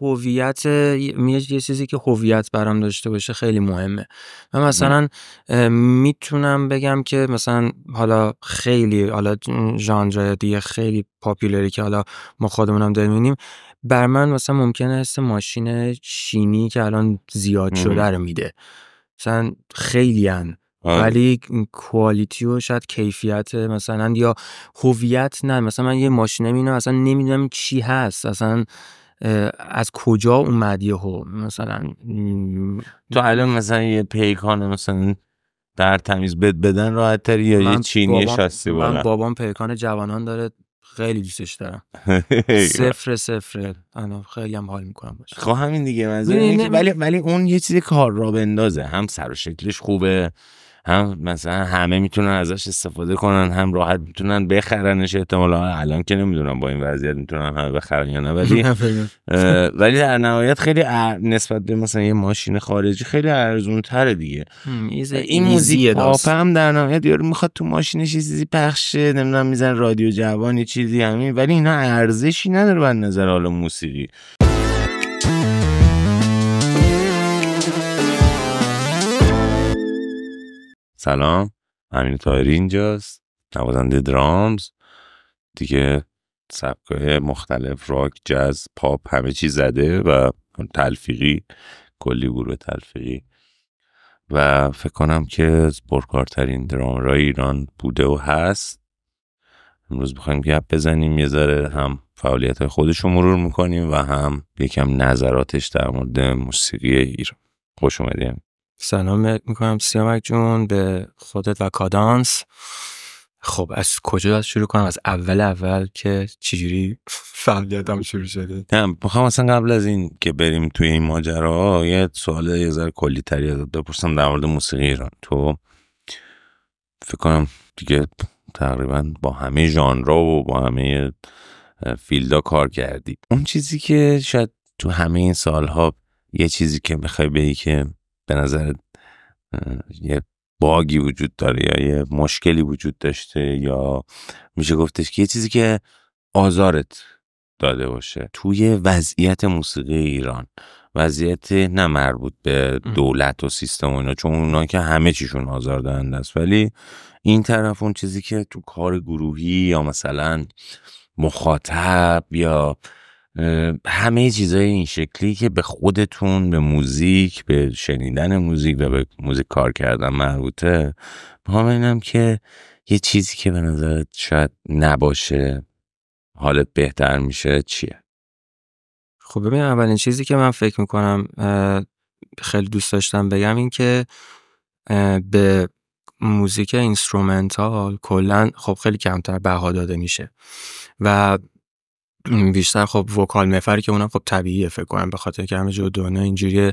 هویت یه چیزی که هویت برام داشته باشه خیلی مهمه و مثلا میتونم بگم که مثلا حالا خیلی حالا ژانر دیگه خیلی پاپولاری که حالا ما خودمونم داریم بر من مثلا ممکنه هست ماشین چینی که الان زیاد شده رو میده مثلا خیلی هن. آره. ولی کوالیتی و شاید کیفیت مثلا یا هویت نه مثلا من یه ماشینه میبینم اصلا نمیدونم چی هست اصلا از کجا اومد یهو مثلا تو الان مثلا یه پیکان مثلا در تمیز بدن راحت تری یا یه چینی شاستی بابا من بابام پیکان جوانان داره خیلی دوستش دارم صفر صفر انا خیلی هم حال میکنم باشه خب همین دیگه ولی ولی اون یه چیز کار را بندازه هم سر و شکلش خوبه هم مثلا همه میتونن ازش استفاده کنن هم راحت میتونن بخرنش احتمالا الان که نمیدونم با این وضعیت میتونن همه بخرن یا نه ولی ولی در نهایت خیلی نسبت به مثلا یه ماشین خارجی خیلی ارزون تره دیگه این موزیک پاپ هم در نهایت یارو میخواد تو ماشینش چیزی پخشه نمیدونم میزن رادیو جوانی چیزی همین ولی اینا ارزشی نداره به نظر حالا موسیقی سلام امین تایری اینجاست نوازنده درامز دیگه سبکه مختلف راک جز، پاپ همه چی زده و تلفیقی کلی گروه تلفیقی و فکر کنم که پرکارترین را ایران بوده و هست امروز بخوایم گپ بزنیم یه ذره هم فعالیت خودش رو مرور میکنیم و هم یکم نظراتش در مورد موسیقی ایران خوش اومدیم سلام میکنم سیامک جون به خودت و کادانس خب از کجا شروع کنم از اول اول که چجوری فعالیتم شروع شده نه میخوام اصلا قبل از این که بریم توی این ماجرا یه سوال یه ذره کلی تری ازت بپرسم در مورد موسیقی ایران تو فکر کنم دیگه تقریبا با همه ژانرا و با همه فیلدا کار کردی اون چیزی که شاید تو همه این سالها یه چیزی که بخوای بگی که به نظر یه باگی وجود داره یا یه مشکلی وجود داشته یا میشه گفتش که یه چیزی که آزارت داده باشه توی وضعیت موسیقی ایران وضعیت نه مربوط به دولت و سیستم و اینا چون اونا که همه چیشون آزار دهنده است ولی این طرف اون چیزی که تو کار گروهی یا مثلا مخاطب یا همه چیزای این شکلی که به خودتون به موزیک به شنیدن موزیک و به موزیک کار کردن مربوطه میخوام ببینم که یه چیزی که به نظرت شاید نباشه حالت بهتر میشه چیه خب ببین اولین چیزی که من فکر میکنم خیلی دوست داشتم بگم این که به موزیک اینسترومنتال کلا خب خیلی کمتر بها داده میشه و بیشتر خب وکال مفری که اونم خب طبیعیه فکر کنم به خاطر که همه جدونه اینجوری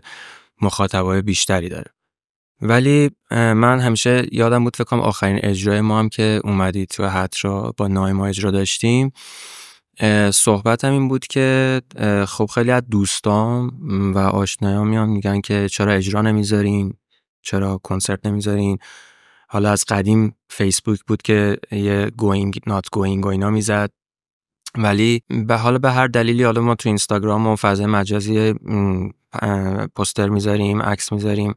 مخاطبای بیشتری داره ولی من همیشه یادم بود فکر کنم آخرین اجرای ما هم که اومدید تو حترا با ما اجرا داشتیم صحبتم این بود که خب خیلی از دوستام و آشنایام میان میگن که چرا اجرا نمیذارین چرا کنسرت نمیذارین حالا از قدیم فیسبوک بود که یه گوینگ نات گوینگ و اینا میزد ولی به حال به هر دلیلی حالا ما تو اینستاگرام و فضای مجازی پوستر میذاریم عکس میذاریم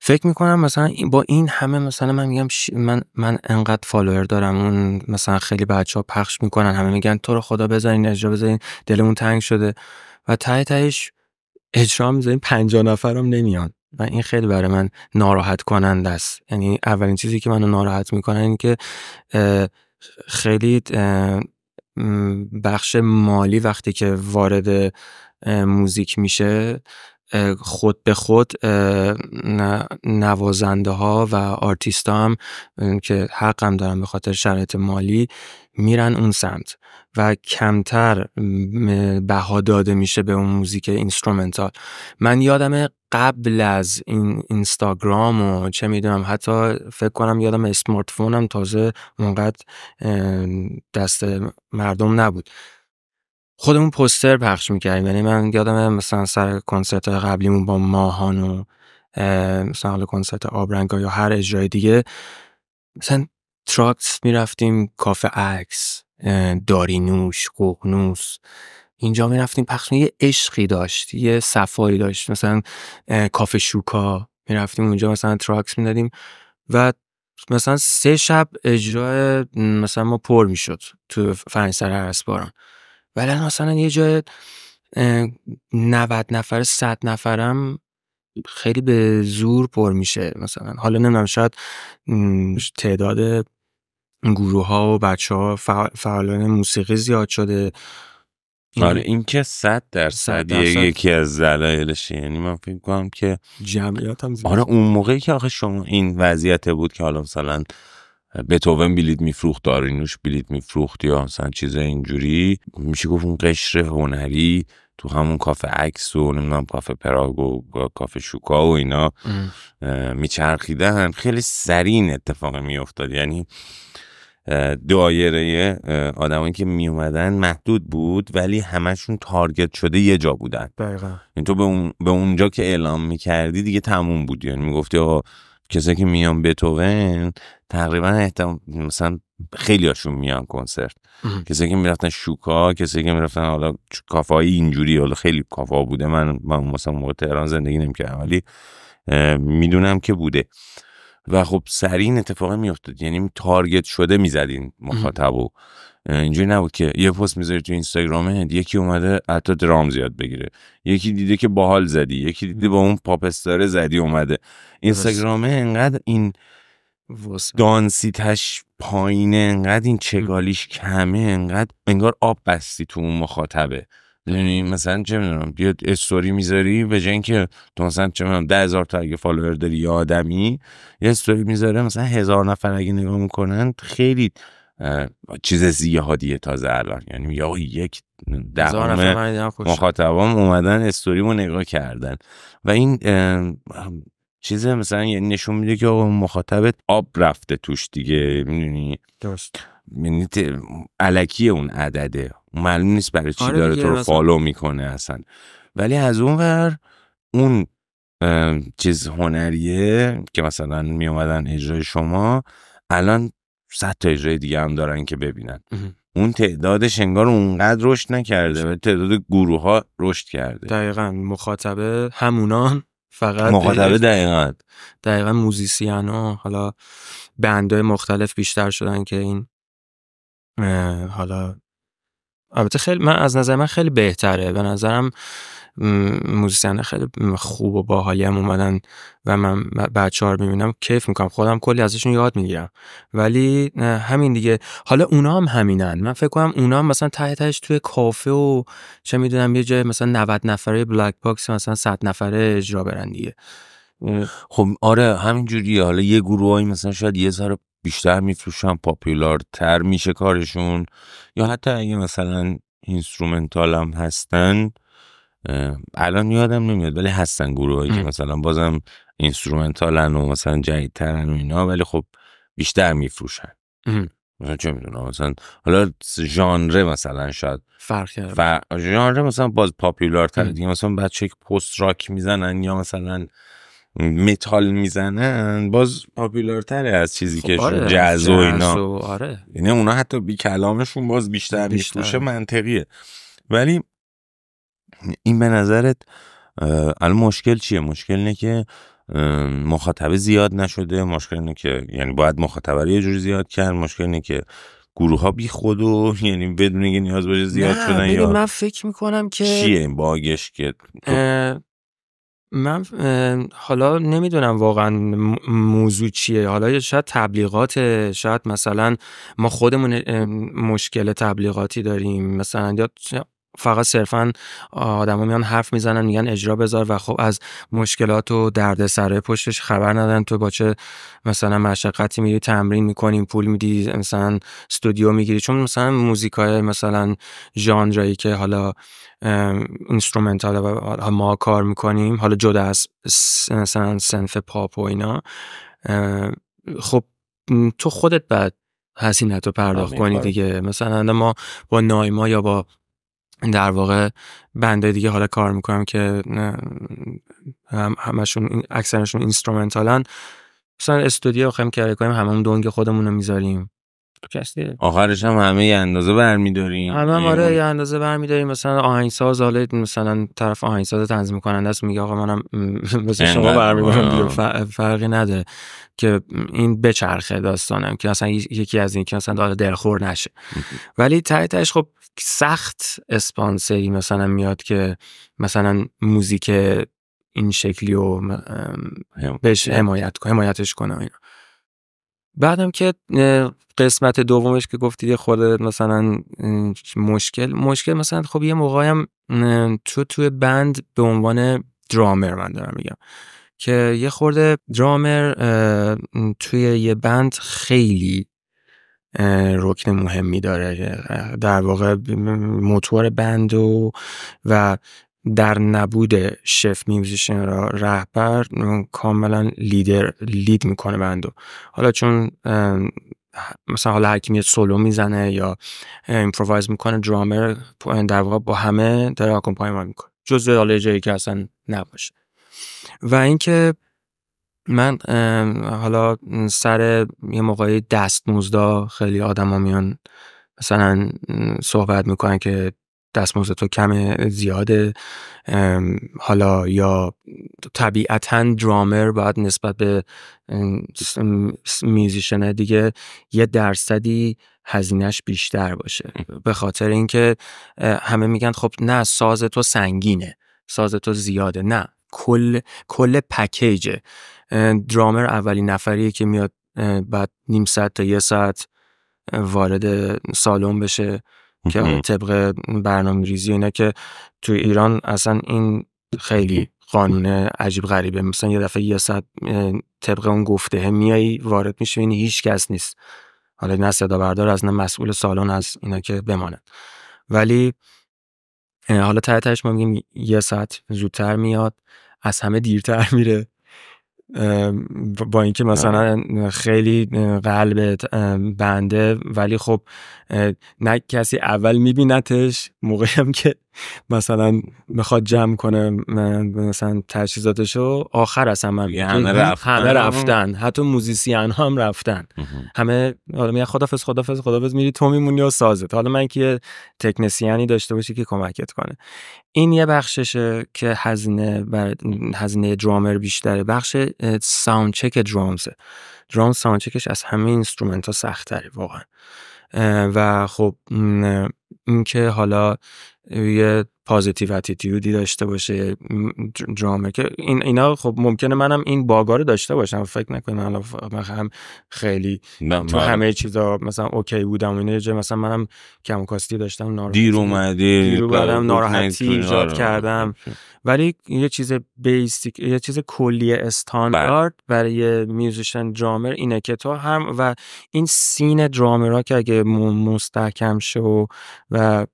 فکر میکنم مثلا با این همه مثلا من میگم من من انقدر فالوور دارم اون مثلا خیلی بچه ها پخش میکنن همه میگن تو رو خدا بذارین اجرا بذارین دلمون تنگ شده و ته تهش اجرا میذارین پنجا نفرم نمیان و این خیلی برای من ناراحت کننده است یعنی اولین چیزی که منو ناراحت میکنن این که خیلی بخش مالی وقتی که وارد موزیک میشه خود به خود نوازنده ها و آرتیست ها هم که حق هم دارن به خاطر شرایط مالی میرن اون سمت و کمتر بها داده میشه به اون موزیک اینسترومنتال من یادم قبل از این اینستاگرام و چه میدونم حتی فکر کنم یادم اسمارت فونم تازه اونقدر دست مردم نبود خودمون پوستر پخش میکردیم یعنی من یادم مثلا سر کنسرت قبلیمون با ماهان و مثلا کنسرت آبرنگا یا هر اجرای دیگه مثلا تراکس میرفتیم کافه عکس دارینوش ققنوس اینجا میرفتیم پخش یه عشقی داشت یه سفاری داشت مثلا کافه شوکا میرفتیم اونجا مثلا تراکس میدادیم و مثلا سه شب اجرا مثلا ما پر میشد تو فرنسر باران ولی مثلا یه جای 90 نفر 100 نفرم خیلی به زور پر میشه مثلا حالا نمیدونم شاید تعداد گروه ها و بچه ها فعالان موسیقی زیاد شده این آره این که صد صد یکی از زلایلش یعنی من فکر کنم که جمعیت هم زیاد آره اون موقعی که آخه شما این وضعیت بود که حالا مثلا بتوون بلیت میفروخت نوش بلیت میفروخت یا مثلا چیز اینجوری میشه گفت اون قشر هنری تو همون کافه عکس و نمیدونم کافه پراگ و کافه شوکا و اینا میچرخیدن خیلی سرین اتفاق میافتاد یعنی دایره آدمایی که می اومدن محدود بود ولی همشون تارگت شده یه جا بودن دقیقا این یعنی تو به, اون، به اونجا که اعلام می کردی دیگه تموم بود یعنی میگفتی آقا کسی که میان بتوون تقریبا احتمال مثلا خیلی هاشون میان کنسرت کسی که میرفتن شوکا کسی که میرفتن حالا کافایی اینجوری حالا خیلی کافا بوده من مثلا موقع تهران زندگی نمیکردم ولی میدونم که بوده و خب سریع این اتفاق میافتاد یعنی تارگت شده مخاطب مخاطبو اینجوری نبود که یه پست میذاری تو اینستاگرامه یکی اومده حتی درام زیاد بگیره یکی دیده که باحال زدی یکی دیده با اون پاپستاره زدی اومده اینستاگرامه انقدر این دانسی تش پایینه انقدر این چگالیش کمه انقدر انگار آب بستی تو اون مخاطبه یعنی مثلا چه میدونم بیاد استوری میذاری به جای اینکه تو مثلا چه میدونم 10000 تا اگه فالوور داری یا آدمی یه استوری میذاره مثلا هزار نفر اگه نگاه میکنن خیلی چیز زیادیه تازه الان یعنی یا یک دهم مخاطبم اومدن استوریمو نگاه کردن و این چیز مثلا یعنی نشون میده که آقا مخاطبت آب رفته توش دیگه میدونی درست یعنی علکی اون عدده معلوم نیست برای چی آره داره تو رو فالو میکنه اصلا ولی از اون ور اون چیز هنریه که مثلا می اومدن اجرای شما الان صد تا اجرای دیگه هم دارن که ببینن اون تعدادش انگار اونقدر رشد نکرده و تعداد گروه ها رشد کرده دقیقا مخاطبه همونان فقط مخاطبه دقیقا دقیقا موزیسیان ها حالا بندهای مختلف بیشتر شدن که این حالا البته خیلی من از نظر من خیلی بهتره به نظرم موزیسین خیلی خوب و باحالی هم اومدن و من بچه ها رو میبینم کیف میکنم خودم کلی ازشون یاد میگیرم ولی همین دیگه حالا اونا هم همینن من فکر کنم اونا هم مثلا ته تهش توی کافه و چه میدونم یه جای مثلا 90 نفره بلک باکس مثلا 100 نفره اجرا برن دیگه خب آره همین حالا یه گروهایی مثلا شاید یه ذره بیشتر میفروشن پاپولار تر میشه کارشون یا حتی اگه مثلا اینسترومنتال هم هستن الان یادم نمیاد ولی هستن گروهایی که مثلا بازم اینسترومنتالن و مثلا جدیدترن و اینا ولی خب بیشتر میفروشن مثلا چه میدونم مثلا حالا ژانره مثلا شاید فرق کرده و ژانره مثلا باز پاپولار تر دیگه مثلا بچه که پست راک میزنن یا مثلا متال میزنن باز پاپولارتره از چیزی خب که آره. جاز و اینا آره. یعنی اونا حتی بی کلامشون باز بیشتر, بیشتر. منطقیه ولی این به نظرت الان مشکل چیه مشکل اینه که مخاطبه زیاد نشده مشکل اینه که یعنی باید مخاطبه رو یه جوری زیاد کرد مشکل اینه که گروه ها بی خود و یعنی بدون اینکه نیاز باشه زیاد شدن یا من فکر میکنم که چیه این باگش که من حالا نمیدونم واقعا موضوع چیه حالا شاید تبلیغات شاید مثلا ما خودمون مشکل تبلیغاتی داریم مثلا یا فقط صرفا آدما میان حرف میزنن میگن اجرا بذار و خب از مشکلات و سره پشتش خبر ندارن تو با چه مثلا مشقتی میری تمرین میکنی پول میدی مثلا استودیو میگیری چون مثلا موزیکای مثلا ژانرایی که حالا اینسترومنتال و ما کار میکنیم حالا جدا از مثلا سنف پاپ و اینا خب تو خودت بعد حسینت رو پرداخت آره، کنی آره. دیگه مثلا ما با نایما یا با در واقع بنده دیگه حالا کار میکنم که هم همشون اکثرشون اینسترومنتالن مثلا استودیو خیم کاری کنیم همون دونگ خودمون رو میذاریم آخرش هم همه یه اندازه برمیداریم همه هم آره یعنی یه اندازه برمیداریم مثلا آهنگساز حالا مثلا طرف آهنگساز تنظیم کننده است میگه آقا منم مثل شما برمیدارم فرقی نداره که این بچرخه داستانم که اصلا یکی از این که مثلا دلخور نشه ولی تایی تایش خب سخت اسپانسری مثلا میاد که مثلا موزیک این شکلی رو بهش حمایت کنه حمایتش کنه بعدم که قسمت دومش که گفتید یه خورده مثلا مشکل مشکل مثلا خب یه موقعی هم تو توی بند به عنوان درامر من دارم میگم که یه خورده درامر توی یه بند خیلی رکن مهمی داره در واقع موتور بند و و در نبود شف میوزیشن را رهبر کاملا لیدر لید میکنه بندو حالا چون مثلا حالا هر کی سولو میزنه یا ایمپرووایز میکنه درامر در واقع با همه داره پای میکنه جزء حالا جایی که اصلا نباشه و اینکه من حالا سر یه موقعی دستمزدا خیلی آدما میان مثلا صحبت میکنن که دستمزد تو کم زیاده حالا یا طبیعتا درامر باید نسبت به میوزیشن دیگه یه درصدی هزینهش بیشتر باشه به خاطر اینکه همه میگن خب نه ساز تو سنگینه ساز تو زیاده نه کل کل پکیجه درامر اولین نفریه که میاد بعد نیم ساعت تا یه ساعت وارد سالن بشه که طبق برنامه ریزی اینا که توی ایران اصلا این خیلی قانون عجیب غریبه مثلا یه دفعه یه ساعت طبق اون گفته میایی وارد میشه این هیچ کس نیست حالا نه صدا بردار از نه مسئول سالن از اینا که بمانند ولی حالا تایتش ما میگیم یه ساعت زودتر میاد از همه دیرتر میره با اینکه مثلا آره. خیلی قلب بنده ولی خب نه کسی اول میبینتش موقعی هم که مثلا میخواد جمع کنه مثلا تجهیزاتشو آخر اصلا من همه رفتن. همه رفتن حتی موزیسین هم رفتن همه حالا میگه خدافز خدافز خدافز میری تو میمونی و سازت حالا من که تکنسیانی داشته باشی که کمکت کنه این یه بخششه که هزینه هزینه درامر بیشتره بخش ساوندچک درامزه درامز ساوندچکش از همه اینسترومنت ها سخت واقعا و خب اینکه حالا یه پازیتیو اتیتیودی داشته باشه درامه که این اینا خب ممکنه منم این باگا رو داشته باشم فکر نکنید من هم خیلی تو همه چیزا مثلا اوکی بودم اینا جه مثلا منم کم کاستی داشتم ناراحتی دیر اومدی دیر ناراحتی ایجاد کردم ولی یه چیز بیسیک یه چیز کلی استاندارد بله. برای میوزیشن درامر اینه که تو هم و این سین درامرها که اگه مستحکم شه و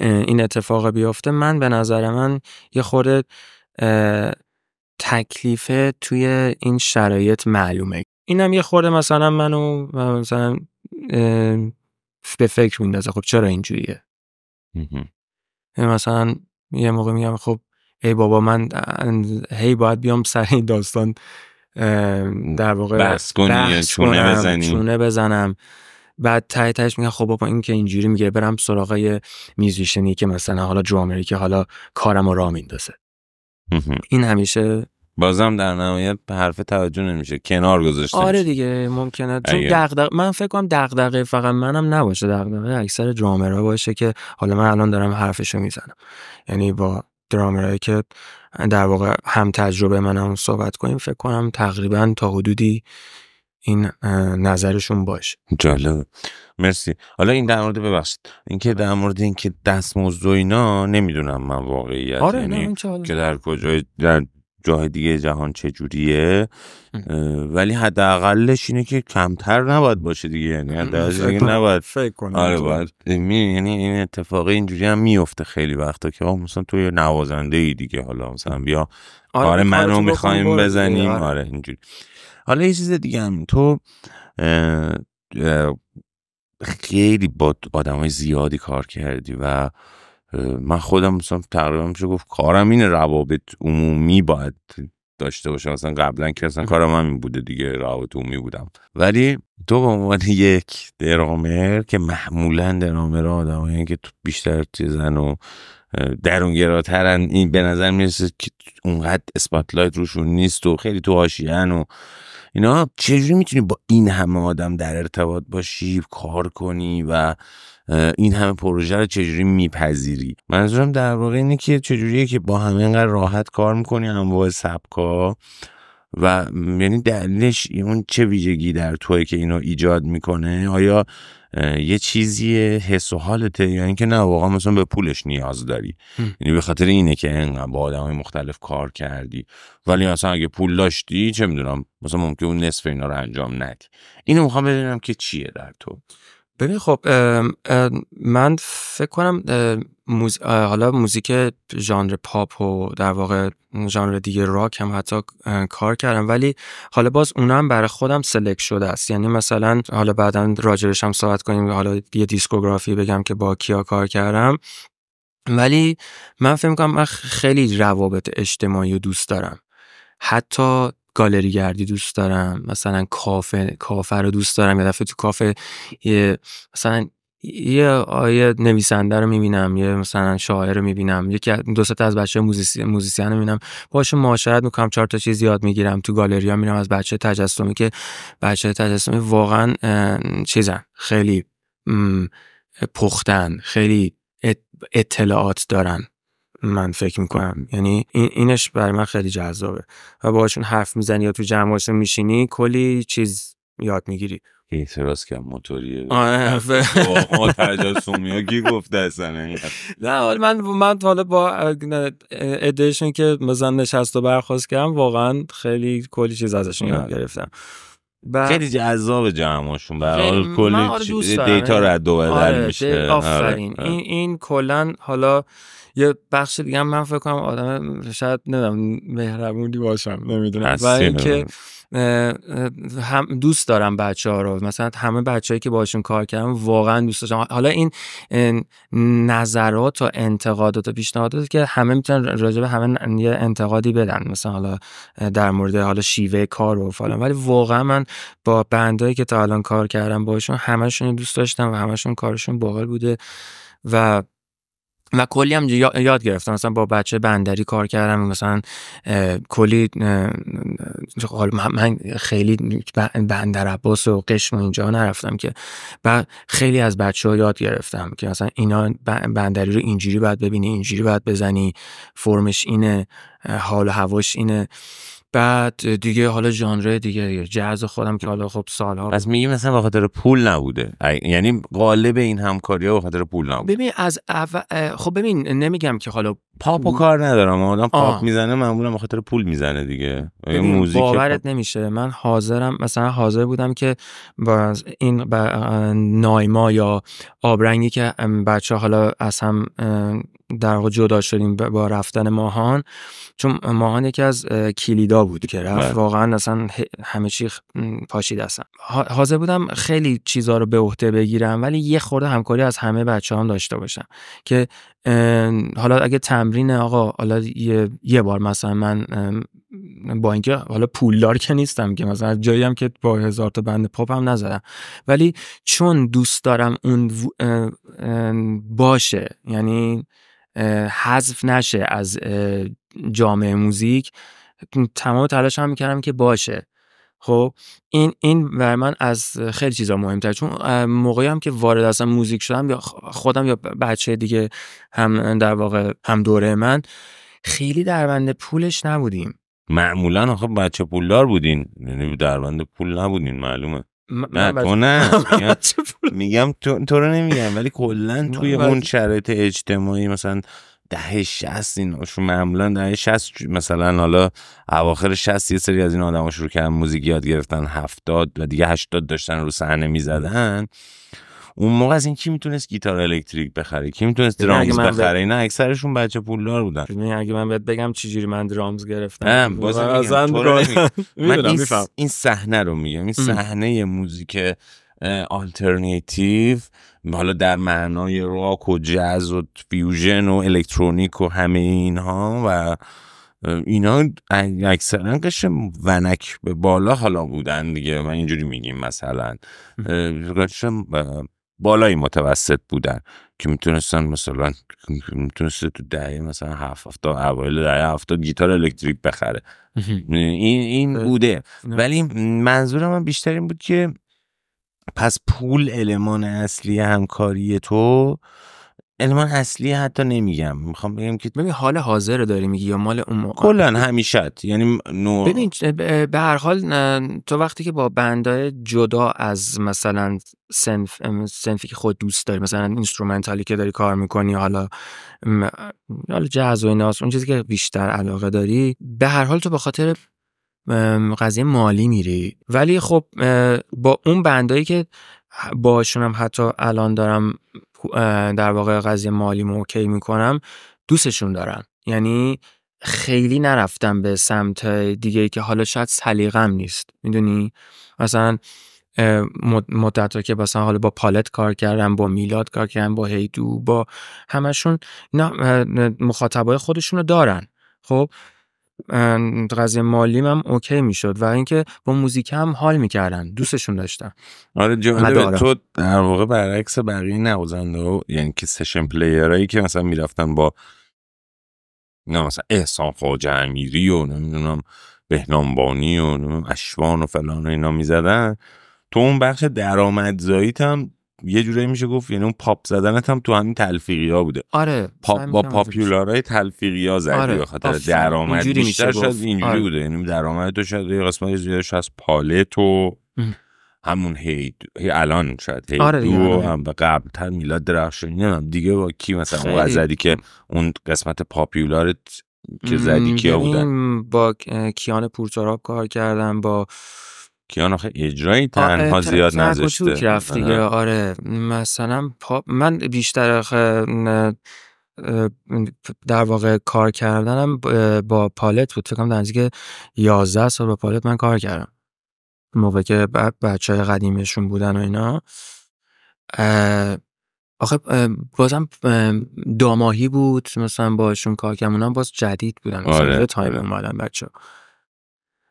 این اتفاق بیفته من به نظر من یه خورده تکلیف توی این شرایط معلومه اینم یه خورده مثلا منو مثلا به فکر میندازه خب چرا اینجوریه مثلا یه موقع میگم خب ای بابا من هی باید بیام سر این داستان در واقع بس کنیم چونه بزنم بعد ته تهش میگن خب با این که اینجوری میگه برم سراغ میوزیشنی که مثلا حالا درامری که حالا کارم رو راه میندازه این همیشه بازم در نهایت حرف توجه نمیشه کنار گذاشته آره دیگه ممکنه چون دغدغه من فکر کنم دغدغه فقط منم نباشه دغدغه اکثر درامرها باشه که حالا من الان دارم حرفشو میزنم یعنی با درامرایی که در واقع هم تجربه منم صحبت کنیم فکر کنم تقریبا تا حدودی این نظرشون باشه جالب مرسی حالا این در مورد ببخشید اینکه در مورد اینکه دست موضوع اینا نمیدونم من واقعیت آره یعنی که در کجای در جای دیگه جهان جوریه. ولی حداقلش اینه که کمتر نباید باشه دیگه یعنی حداقل نباید فکر کنم آره باید یعنی این اتفاق اینجوری هم میفته خیلی وقتا که آه مثلا تو نوازنده ای دیگه حالا مثلا بیا آره, آره منو بزنیم آره, آره، اینجوری حالا یه چیز دیگه هم تو خیلی با آدم های زیادی کار کردی و من خودم مثلا تقریبا میشه گفت کارم این روابط عمومی باید داشته باشم مثلا قبلا که اصلا کارم همین بوده دیگه روابط عمومی بودم ولی تو به عنوان یک درامر که معمولا درامر آدم که تو بیشتر چیزن و درونگراترن این به نظر میرسه که اونقدر اسپاتلایت روشون نیست و خیلی تو هاشیان و اینا چجوری میتونی با این همه آدم در ارتباط باشی کار کنی و این همه پروژه رو چجوری میپذیری منظورم در واقع اینه که چجوریه که با همه اینقدر راحت کار میکنی انواع سبکا و یعنی دلیلش اون چه ویژگی در توی که اینو ایجاد میکنه آیا یه چیزی حس و حالته یعنی که نه واقعا مثلا به پولش نیاز داری یعنی به خاطر اینه که انقدر با آدم های مختلف کار کردی ولی مثلا اگه پول داشتی چه میدونم مثلا ممکن اون نصف اینا رو انجام ندی اینو میخوام ببینم که چیه در تو ببین خب من فکر کنم حالا موزیک ژانر پاپ و در واقع ژانر دیگه راک هم حتی کار کردم ولی حالا باز اونم برای خودم سلکت شده است یعنی مثلا حالا بعدا راجرش هم صحبت کنیم حالا یه دیسکوگرافی بگم که با کیا کار کردم ولی من فکر کنم من خیلی روابط اجتماعی و دوست دارم حتی گالری گردی دوست دارم مثلا کافه کافه رو دوست دارم یه دفعه تو کافه یه مثلا یه آیه نویسنده رو میبینم یه مثلا شاعر رو میبینم یکی دو از بچه موزیسین رو میبینم باشه معاشرت میکنم چهار تا چیز یاد میگیرم تو گالریا میرم از بچه تجسمی که بچه تجسمی واقعا چیزن خیلی پختن خیلی اطلاعات دارن من فکر میکنم یعنی اینش برای من خیلی جذابه و باهاشون حرف میزنی یا تو باشه میشینی کلی چیز یاد میگیری اعتراض کم موتوریه ما آره، ها کی گفته اصلا نه آره، من من حالا با ادیشن که مثلا نشست و برخواست کردم واقعا خیلی کلی چیز ازشون یاد آره. گرفتم با... خیلی جذاب جمعشون به حال کلی دیتا رد و بدل میشه آفرین این این کلا حالا یه بخش دیگه هم من فکر کنم آدم شاید نمیدونم مهربونی باشم نمیدونم و اینکه هم دوست دارم بچه ها رو مثلا همه بچههایی که باشون کار کردم واقعا دوست داشتم حالا این نظرات و انتقادات و پیشنهادات که همه میتونن راجع به همه یه انتقادی بدن مثلا حالا در مورد حالا شیوه کار و فلان ولی واقعا من با بندایی که تا الان کار کردم باشون همشون دوست داشتم و همشون کارشون باحال بوده و و کلی هم یاد گرفتم مثلا با بچه بندری کار کردم مثلا کلی خب، من خیلی بندر عباس و قشم و اینجا نرفتم که بعد خیلی از بچه ها یاد گرفتم که مثلا اینا بندری رو اینجوری باید ببینی اینجوری باید بزنی فرمش اینه حال و هواش اینه بعد دیگه حالا ژانر دیگه جاز خودم که حالا خب سالها از میگی مثلا به خاطر پول نبوده یعنی غالب این همکاری ها به خاطر پول نبوده ببین از اول خب ببین نمیگم که حالا پاپو کار ندارم آدم پاپ میزنه معمولا به خاطر پول میزنه دیگه یعنی موزیک باورت نمیشه من حاضرم مثلا حاضر بودم که با این نایما یا آبرنگی که بچه حالا از هم در واقع جدا شدیم با رفتن ماهان چون ماهان یکی از کلیدا بود که رفت بله. واقعا اصلا همه چی پاشید اصلا حاضر بودم خیلی چیزا رو به عهده بگیرم ولی یه خورده همکاری از همه بچه هم داشته باشم که حالا اگه تمرین آقا حالا یه, بار مثلا من با اینکه حالا پولدار که نیستم که مثلا جایی هم که با هزار تا بند پاپ هم نزدم ولی چون دوست دارم اون باشه یعنی حذف نشه از جامعه موزیک تمام تلاش هم میکردم که باشه خب این این برای من از خیلی چیزا مهمتر چون موقعی هم که وارد اصلا موزیک شدم یا خودم یا بچه دیگه هم در واقع هم دوره من خیلی بند پولش نبودیم معمولا آخه بچه پولدار بودین یعنی بند پول نبودین معلومه نه تو نه میگم تو, تو رو نمیگم ولی کلا توی اون شرایط اجتماعی مثلا دهه 60 ایناشون معمولا دهه 60 مثلا حالا اواخر 60 یه سری از این آدما شروع کردن موزیک یاد گرفتن 70 و دیگه 80 داشتن رو صحنه زدن اون موقع از این کی میتونست گیتار الکتریک بخره کی میتونست درامز بخره اینا اکثرشون بچه پولدار بودن اگه من بهت بگم چی جوری من درامز گرفتم من این صحنه رو میگم این صحنه موزیک آلترنتیو حالا در معنای راک و جز و فیوژن و الکترونیک و همه اینها و اینا اکثرا قش ونک به بالا حالا بودن دیگه من اینجوری میگیم مثلا قش بالای متوسط بودن که میتونستن مثلا میتونسته تو دهه مثلا هفت هفته اوایل دهه هفتاد گیتار الکتریک بخره این این بوده ولی منظورم من بیشتر این بود که پس پول المان اصلی همکاری تو المان اصلی حتی نمیگم میخوام بگم که ببین حال حاضر رو داری میگی یا مال اون موقع کلا یعنی ببین به هر حال تو وقتی که با بندای جدا از مثلا سنف سنفی که خود دوست داری مثلا اینسترومنتالی که داری کار میکنی حالا حالا جاز و ایناس اون چیزی که بیشتر علاقه داری به هر حال تو به خاطر قضیه مالی میری ولی خب با اون بندایی که باشون هم حتی الان دارم در واقع قضیه مالی موکی میکنم دوستشون دارم یعنی خیلی نرفتم به سمت دیگه که حالا شاید سلیقم نیست میدونی مثلا مدت که مثلا حالا با پالت کار کردم با میلاد کار کردم با هیدو با همشون مخاطبای خودشون رو دارن خب قضیه مالیم هم اوکی میشد و اینکه با موزیک هم حال میکردن دوستشون داشتن آره جالب تو در واقع برعکس بقیه نوازنده یعنی که سشن پلیرایی که مثلا میرفتن با نه مثلا احسان خواجه امیری و نمیدونم بهنامبانی و اشوان و فلان و اینا میزدن تو اون بخش درآمدزاییت هم یه جورایی میشه گفت یعنی اون پاپ زدنت هم تو همین تلفیقی ها بوده آره پاپ با پاپیولارای تلفیقی ها زدی آره. خاطر درآمد بیشتر شد اینجوری آره. بوده یعنی درآمد تو شد یه قسمت زیادش از پالت و همون هید هی الان شاید هی آره دو آره. هم به قبل تر میلاد درخشانی نمیدونم دیگه با کی مثلا اون زدی که اون قسمت پاپیولارت که زدی کیا بودن با کیان پورچاراب کار کردم با کیان آخه اجرایی تنها زیاد نذاشته رفت دیگه آره مثلا من بیشتر در واقع کار کردنم با پالت بود فکرم کنم نزدیک 11 سال با پالت من کار کردم موقع که بچه های قدیمشون بودن و اینا آخه بازم داماهی بود مثلا باشون کار کردم اونم باز جدید بودن آره،, آره. تایم اومدن بچه ها.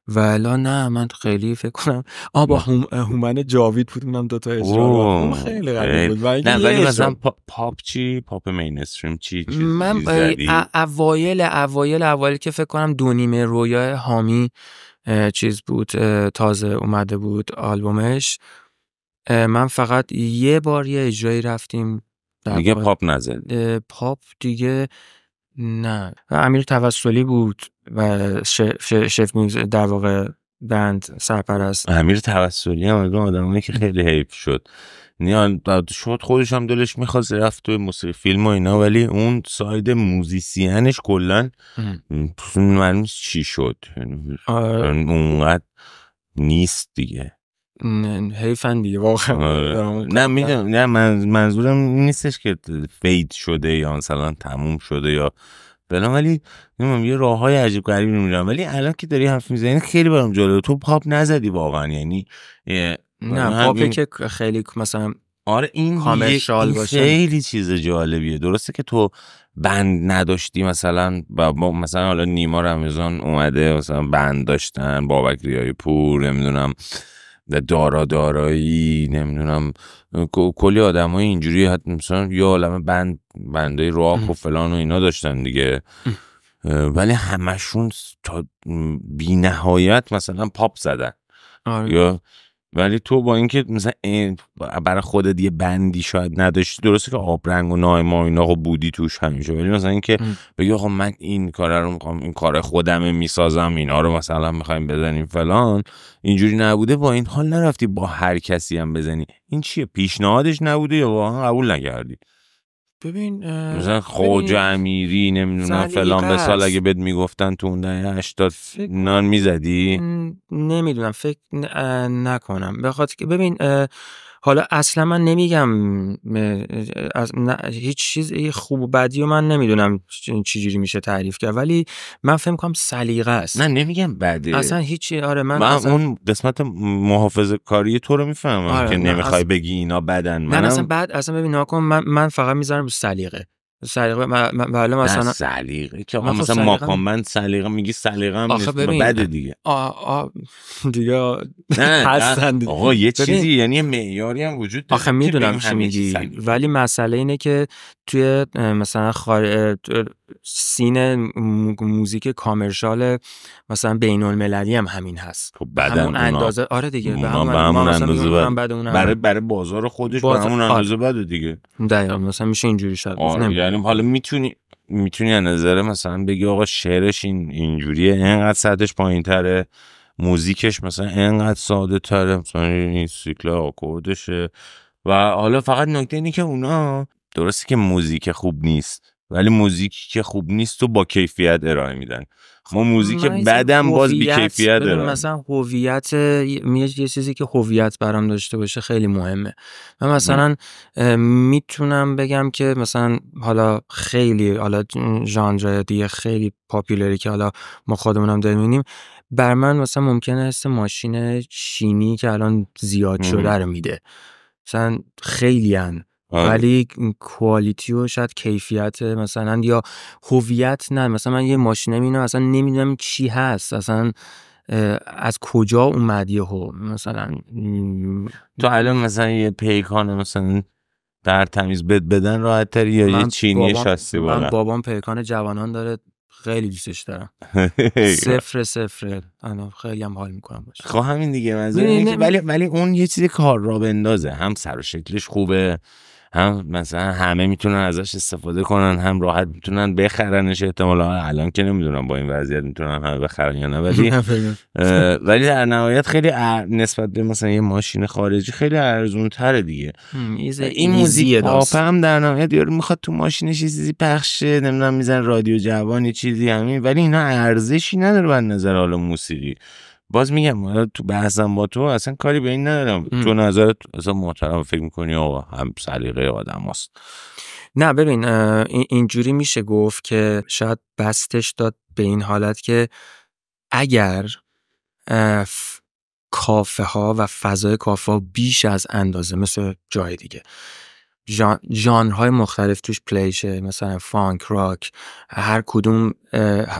و الان نه من خیلی فکر کنم آ با هم... هومن جاوید بود اونم دو تا اجرا خیلی بود ولی مثلا پاپ چی پاپ مینستریم چی چیز من اوایل اوایل اوایل که فکر کنم دو نیمه هامی چیز بود تازه اومده بود آلبومش من فقط یه بار یه اجرایی رفتیم دیگه پاپ نزد پاپ دیگه نه امیر توسلی بود و شف میوز در واقع بند سرپرست امیر توسلی هم از آدمانی که خیلی حیف شد نیان شد خودش هم دلش میخواست رفت توی موسیقی فیلم و اینا ولی اون ساید موزیسینش کلا معلوم چی شد آره. اونقدر نیست دیگه حیفن دیگه واقعا آره. نه میدونم نه منظورم نیستش که فید شده یا مثلا تموم شده یا فلان ولی نمیدونم یه راه های عجیب غریبی میرم ولی الان که داری حرف میزنی خیلی برام جالبه تو پاپ نزدی واقعا یعنی نه پاپی که خیلی مثلا آره این کامرشال باشه خیلی چیز جالبیه درسته که تو بند نداشتی مثلا با مثلا حالا نیما رمضان اومده مثلا بند داشتن بابک ریای پور نمیدونم دارا دارایی نمیدونم کلی آدم های اینجوری حتی مثلا یا عالم بند بنده راک و فلان و اینا داشتن دیگه ولی همشون تا بی نهایت مثلا پاپ زدن آره. یا ولی تو با اینکه مثلا این برای خودت یه بندی شاید نداشتی درسته که آبرنگ و نایما و اینا بودی توش همیشه ولی مثلا اینکه بگی آقا من این کار رو میخوام این کار خودم میسازم اینا رو مثلا میخوایم بزنیم فلان اینجوری نبوده با این حال نرفتی با هر کسی هم بزنی این چیه پیشنهادش نبوده یا واقعا قبول نکردی ببین مثلا خوج امیری نمیدونم فلان به سال اگه بهت میگفتن تو اون دهه 80 نان میزدی نمیدونم فکر نکنم بخاطر که ببین حالا اصلا من نمیگم از هیچ چیز خوب و بدی و من نمیدونم چجوری میشه تعریف کرد ولی من فهم کنم سلیقه است نه نمیگم بدی اصلا هیچ آره من, من اون قسمت محافظه کاری تو رو میفهمم آره، که نمیخوای بگی اینا بدن من, نه اصلا بعد اصلا ببین ناکن من من فقط میذارم رو سلیقه سلیقه بله مثلا سلیقه که آقا خب مثلا ماکان من سلیقه میگی سلیقه هم آخه بده دیگه دیگه هستن آقا یه چیزی یعنی معیاری هم وجود داره آخه میدونم چی میگی ولی مسئله اینه که توی مثلا خار... سین موزیک کامرشال مثلا بین المللی هم همین هست خب همون اندازه آره دیگه به همون, همون اندازه برای برای بازار خودش بازار. همون آره. اندازه بده دیگه دقیقا مثلا میشه اینجوری شد آره، یعنی حالا میتونی میتونی از نظر مثلا بگی آقا شعرش این اینجوریه اینقدر سطحش پایین تره موزیکش مثلا اینقدر ساده تره مثلا این سیکل آکوردشه و حالا فقط نکته اینه که اونا درسته که موزیک خوب نیست ولی موزیکی که خوب نیست و با کیفیت ارائه میدن خب، ما موزیک بعدم باز بی کیفیت ارائه مثلا هویت یه چیزی که هویت برام داشته باشه خیلی مهمه من مثلا میتونم بگم که مثلا حالا خیلی حالا ژانر دیگه خیلی پاپولاری که حالا ما خودمونم داریم میبینیم بر من مثلا ممکنه هست ماشین چینی که الان زیاد شده رو میده مثلا خیلی هن. آره. ولی کوالیتی و شاید کیفیت مثلا یا هویت نه مثلا من یه ماشینه اینو اصلا نمیدونم چی هست اصلا از کجا اومد یهو مثلا تو الان مثلا یه پیکان مثلا در تمیز بد بدن راحت تری یا یه چینی شاسی بابا من بابام پیکان جوانان داره خیلی دوستش دارم صفر صفر انا خیلی هم حال میکنم باشه خب دیگه ولی ولی اون یه چیز کار را بندازه هم سر و شکلش خوبه هم مثلا همه میتونن ازش استفاده کنن هم راحت میتونن بخرنش احتمالا الان که نمیدونم با این وضعیت میتونن همه بخرن یا نه ولی ولی در نهایت خیلی نسبت به مثلا یه ماشین خارجی خیلی ارزون تره دیگه این موزیک پاپ هم در نهایت یارو میخواد تو ماشینش چیزی پخش نمیدونم میزن رادیو جوانی چیزی همین ولی اینا ارزشی نداره بر نظر حالا موسیقی باز میگم تو بحثم با تو اصلا کاری به این ندارم تو نظرت اصلا محترم فکر میکنی و هم سلیقه آدم هست. نه ببین اینجوری میشه گفت که شاید بستش داد به این حالت که اگر کافه ها و فضای کافه ها بیش از اندازه مثل جای دیگه ژانرهای مختلف توش پلیشه مثلا فانک راک هر کدوم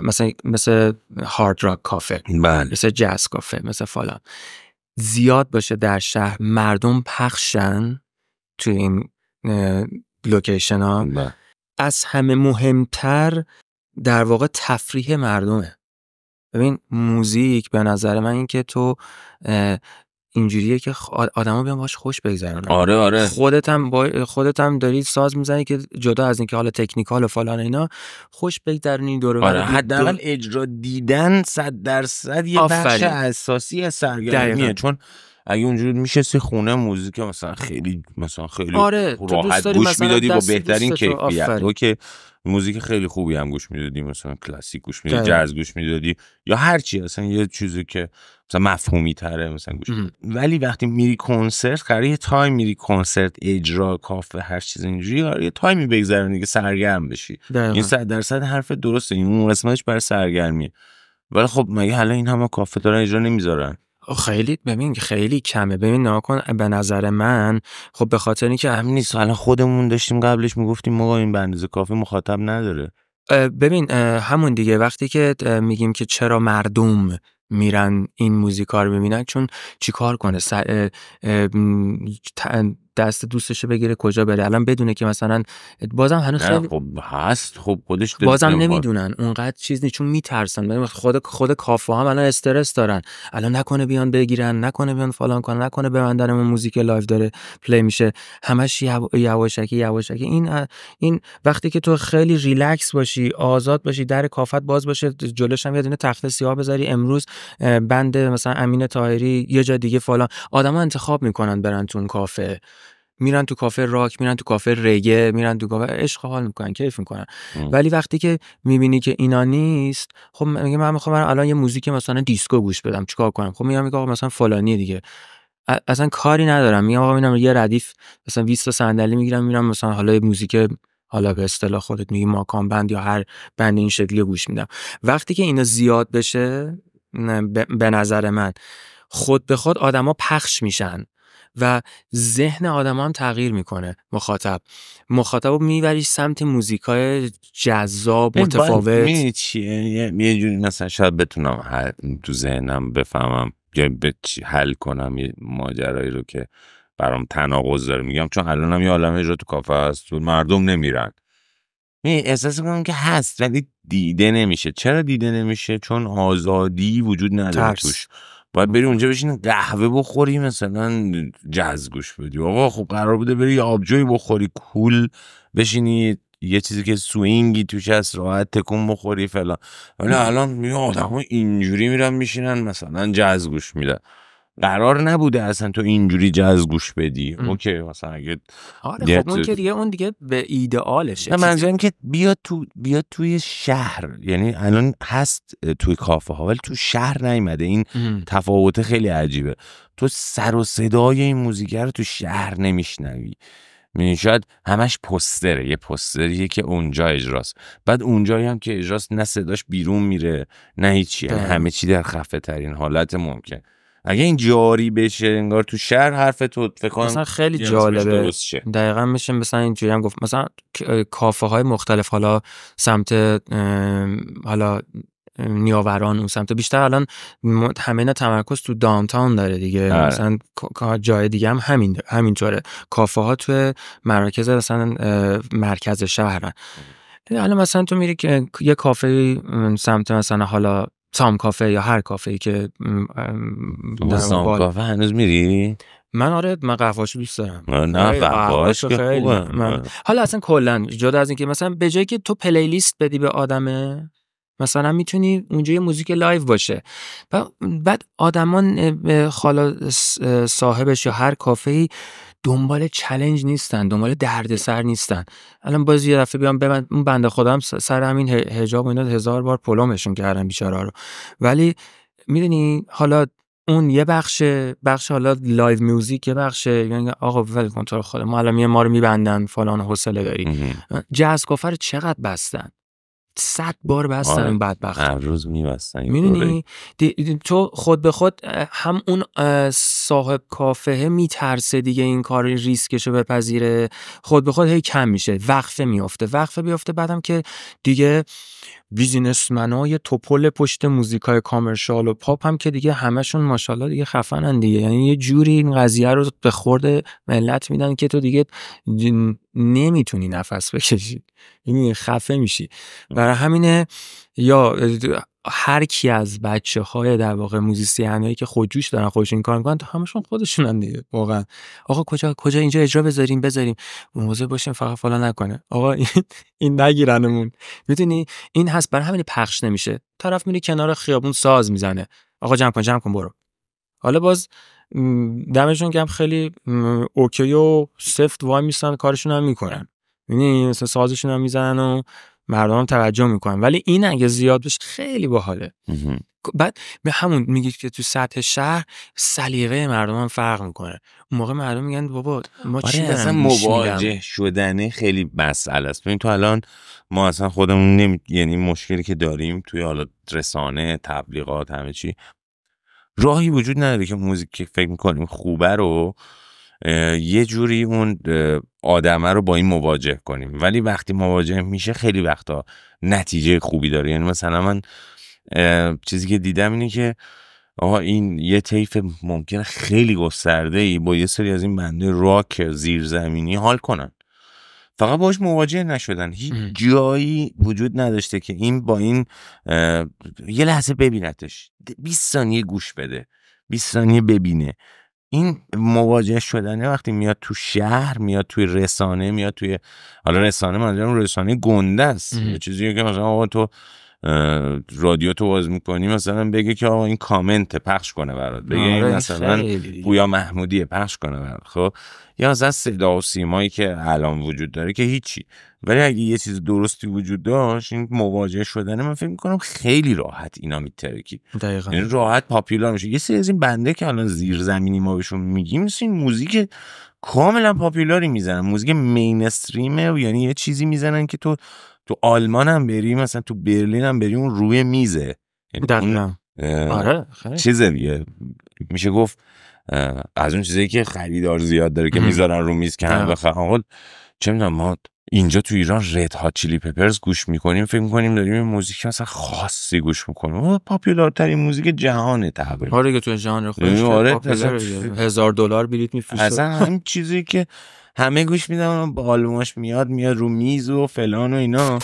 مثلا مثل هارد راک کافه مثلا مثل جاز کافه مثل فلان زیاد باشه در شهر مردم پخشن تو این لوکیشن ها بله. از همه مهمتر در واقع تفریح مردمه ببین موزیک به نظر من اینکه تو اینجوریه که آدما بیان باش خوش بگذرن آره آره خودت هم با... خودت هم داری ساز میزنی که جدا از اینکه حالا تکنیکال و فلان اینا خوش بگذرونی دور آره حداقل اجرا دیدن 100 درصد یه بخش اساسی سرگرمیه چون اگه میشه میشستی خونه موزیک مثلا خیلی مثلا خیلی آره، راحت گوش میدادی با بهترین کیفیت تو که موزیک خیلی خوبی هم گوش میدادی مثلا کلاسیک گوش میدادی جاز گوش میدادی یا هرچی اصلا یه چیزی که مثلا مفهومی تره مثلا گوش ولی وقتی میری کنسرت قراره یه تایم میری کنسرت اجرا کافه هر چیز اینجوری یه تایمی بگذرونی که سرگرم بشی دقیقا. این صد درصد حرف درسته این اون قسمتش برای سرگرمیه ولی خب مگه حالا این همه کافه دارن اجرا نمیذارن خیلی ببین خیلی کمه ببین ناکن به نظر من خب به خاطر اینکه خب، همین نیست الان خودمون داشتیم قبلش میگفتیم ما این بندزه کافی مخاطب نداره ببین همون دیگه وقتی که میگیم که چرا مردم میرن این موزیکا ببینن چون چیکار کنه دست دوستش بگیره کجا بره الان بدونه که مثلا بازم هنوز خیلی خب هست خب خودش بازم نمیدونن اونقدر چیز نیست چون میترسن خود خود کافه هم الان استرس دارن الان نکنه بیان بگیرن نکنه بیان فلان کنه نکنه ببندنمون موزیک لایو داره پلی میشه همش یواشکی یواشکی این این وقتی که تو خیلی ریلکس باشی آزاد باشی در کافت باز باشه جلوش هم یه دونه تخته سیاه بذاری امروز بند مثلا امین طاهری یه جا دیگه فلان آدما انتخاب میکنن برن تو کافه میرن تو کافه راک میرن تو کافه رگه میرن تو کافه عشق حال میکنن کیف میکنن ولی وقتی که میبینی که اینا نیست خب میگه من میخوام الان یه موزیک مثلا دیسکو گوش بدم چیکار کنم خب میگم آقا مثلا فلانی دیگه اصلا کاری ندارم میگم آقا میرم یه ردیف مثلا 20 تا صندلی میگیرم میرم مثلا حالا یه موزیک حالا به اصطلاح خودت میگی ماکان بند یا هر بند این شکلی گوش میدم وقتی که اینا زیاد بشه به نظر من خود به خود آدما پخش میشن و ذهن آدم هم تغییر میکنه مخاطب مخاطب میبری سمت موزیکای جذاب متفاوت چیه یه جوری مثلا شاید بتونم تو ذهنم بفهمم یا حل کنم یه ماجرایی رو که برام تناقض داره میگم چون الانم یه عالم اجرا تو کافه هست مردم نمیرن می احساس میکنم که هست ولی دیده نمیشه چرا دیده نمیشه چون آزادی وجود نداره توش باید بری اونجا بشین قهوه بخوری مثلا جز گوش بدی آقا خب قرار بوده بری آبجوی بخوری کول بشینی یه چیزی که سوینگی توش هست راحت تکون بخوری فلان ولی الان می آدم اینجوری میرن میشینن مثلا جز گوش میدن قرار نبوده اصلا تو اینجوری جز گوش بدی ام. اوکی مثلا اگه آره خب اون که دیگه اون دیگه به ایدئالشه منظورم که بیاد تو بیاد توی شهر یعنی الان هست توی کافه ها ولی تو شهر نیمده این تفاوت خیلی عجیبه تو سر و صدای این موزیکر تو شهر نمیشنوی میدونی شاید همش پستره یه پستریه که اونجا اجراست بعد اونجایی هم که اجراست نه صداش بیرون میره نه هیچی یعنی بله. همه چی در خفه ترین حالت ممکن اگه این جاری بشه انگار تو شهر حرف تو فکر مثلا خیلی جالبه دقیقا میشه مثلا اینجوری هم گفت مثلا کافه های مختلف حالا سمت حالا نیاوران اون سمت بیشتر الان همه تمرکز تو دامتاون داره دیگه آره. مثلا جای دیگه هم همین همینجوره کافه ها تو مراکز مثلا مرکز شهرن حالا مثلا تو میری که یه کافه سمت مثلا حالا سام کافه یا هر کافه ای که سام کافه هنوز میری؟ من آره من قهوهاشو دوست دارم نه قهوهاش که من... آره. حالا اصلا کلا جدا از اینکه مثلا به جایی که تو پلیلیست بدی به آدمه مثلا میتونی اونجا یه موزیک لایو باشه بعد آدمان خالا صاحبش یا هر کافه ای دنبال چلنج نیستن دنبال سر نیستن الان باز یه دفعه بیام ببند اون بنده خودم سر همین حجاب اینا هزار بار پلمشون کردن بیچاره رو ولی میدونی حالا اون یه بخش بخش حالا لایو میوزیک یه بخش یعنی آقا ول کنترل خود ما الان ما رو میبندن فلان حوصله داری جاز کفر چقدر بستن صد بار بستن اون آره. بدبخت هر روز میبستن میدونی تو خود به خود هم اون صاحب کافه میترسه دیگه این کار ریسکشو بپذیره خود به خود هی کم میشه وقفه میفته وقفه بیفته بعدم که دیگه های توپل پشت موزیکای کامرشال و پاپ هم که دیگه همشون ماشاءالله دیگه خفنن دیگه یعنی یه جوری این قضیه رو به خورد ملت میدن که تو دیگه نمیتونی نفس بکشی یعنی خفه میشی برای همینه یا هر کی از بچه های در واقع موزیسین که خودجوش دارن خودشون کار میکنن تا همشون خودشون هم دیگه واقعا آقا کجا کجا اینجا اجرا بذاریم بذاریم موضوع باشیم فقط فلان نکنه آقا این, این نگیرنمون میدونی این هست برای همین پخش نمیشه طرف میری کنار خیابون ساز میزنه آقا جمع کن جمع کن برو حالا باز دمشون گم خیلی اوکی و سفت وای میسن کارشون هم میکنن یعنی سازشون هم میزنن و مردم هم توجه میکنن ولی این اگه زیاد بشه خیلی باحاله بعد به همون میگید که تو سطح شهر سلیقه مردم هم فرق میکنه اون موقع مردم میگن بابا ما آره چی اصلا مواجه شدنه خیلی مسئله است ببین تو الان ما اصلا خودمون نمی... یعنی مشکلی که داریم توی حالا رسانه تبلیغات همه چی راهی وجود نداره که موزیک که فکر میکنیم خوبه رو یه جوری اون آدمه رو با این مواجه کنیم ولی وقتی مواجه میشه خیلی وقتا نتیجه خوبی داره یعنی مثلا من چیزی که دیدم اینه که آها این یه طیف ممکنه خیلی گسترده ای با یه سری از این بنده راک زیرزمینی حال کنن فقط باش مواجه نشدن هیچ جایی وجود نداشته که این با این یه لحظه ببینتش 20 ثانیه گوش بده 20 ثانیه ببینه این مواجه شدنه وقتی میاد تو شهر میاد توی رسانه میاد توی حالا رسانه منظورم رسانه گنده است چیزی که مثلا آقا تو رادیو تو باز میکنی مثلا بگه که آقا این کامنت پخش کنه برات بگه این آره، مثلا بویا محمودیه پخش کنه برات خب یا از صدا و سیمایی که الان وجود داره که هیچی ولی اگه یه چیز درستی وجود داشت این مواجه شدن من فکر میکنم خیلی راحت اینا میترکی دقیقاً یعنی راحت پاپیولار میشه یه سری از این بنده که الان زیرزمینی ما بهشون میگیم این موزیک کاملا پاپیولاری میزنن موزیک مینستریمه و یعنی یه چیزی میزنن که تو تو آلمان هم بریم مثلا تو برلین هم بری اون روی میزه یعنی دقیقا آره چیزه دیگه میشه گفت از اون چیزایی که خریدار زیاد داره که میذارن رو میز کنن و چه میدونم ما اینجا تو ایران رد هات چیلی پپرز گوش میکنیم فکر میکنیم داریم این موزیک مثلا خاصی گوش میکنیم پاپولارترین موزیک جهانه تقریبا آره که تو جهان خودش آره هزار دلار بلیت میفروشه اصلا همین چیزی که همه گوش میدم با آلوماش میاد میاد رو میز و فلان و اینا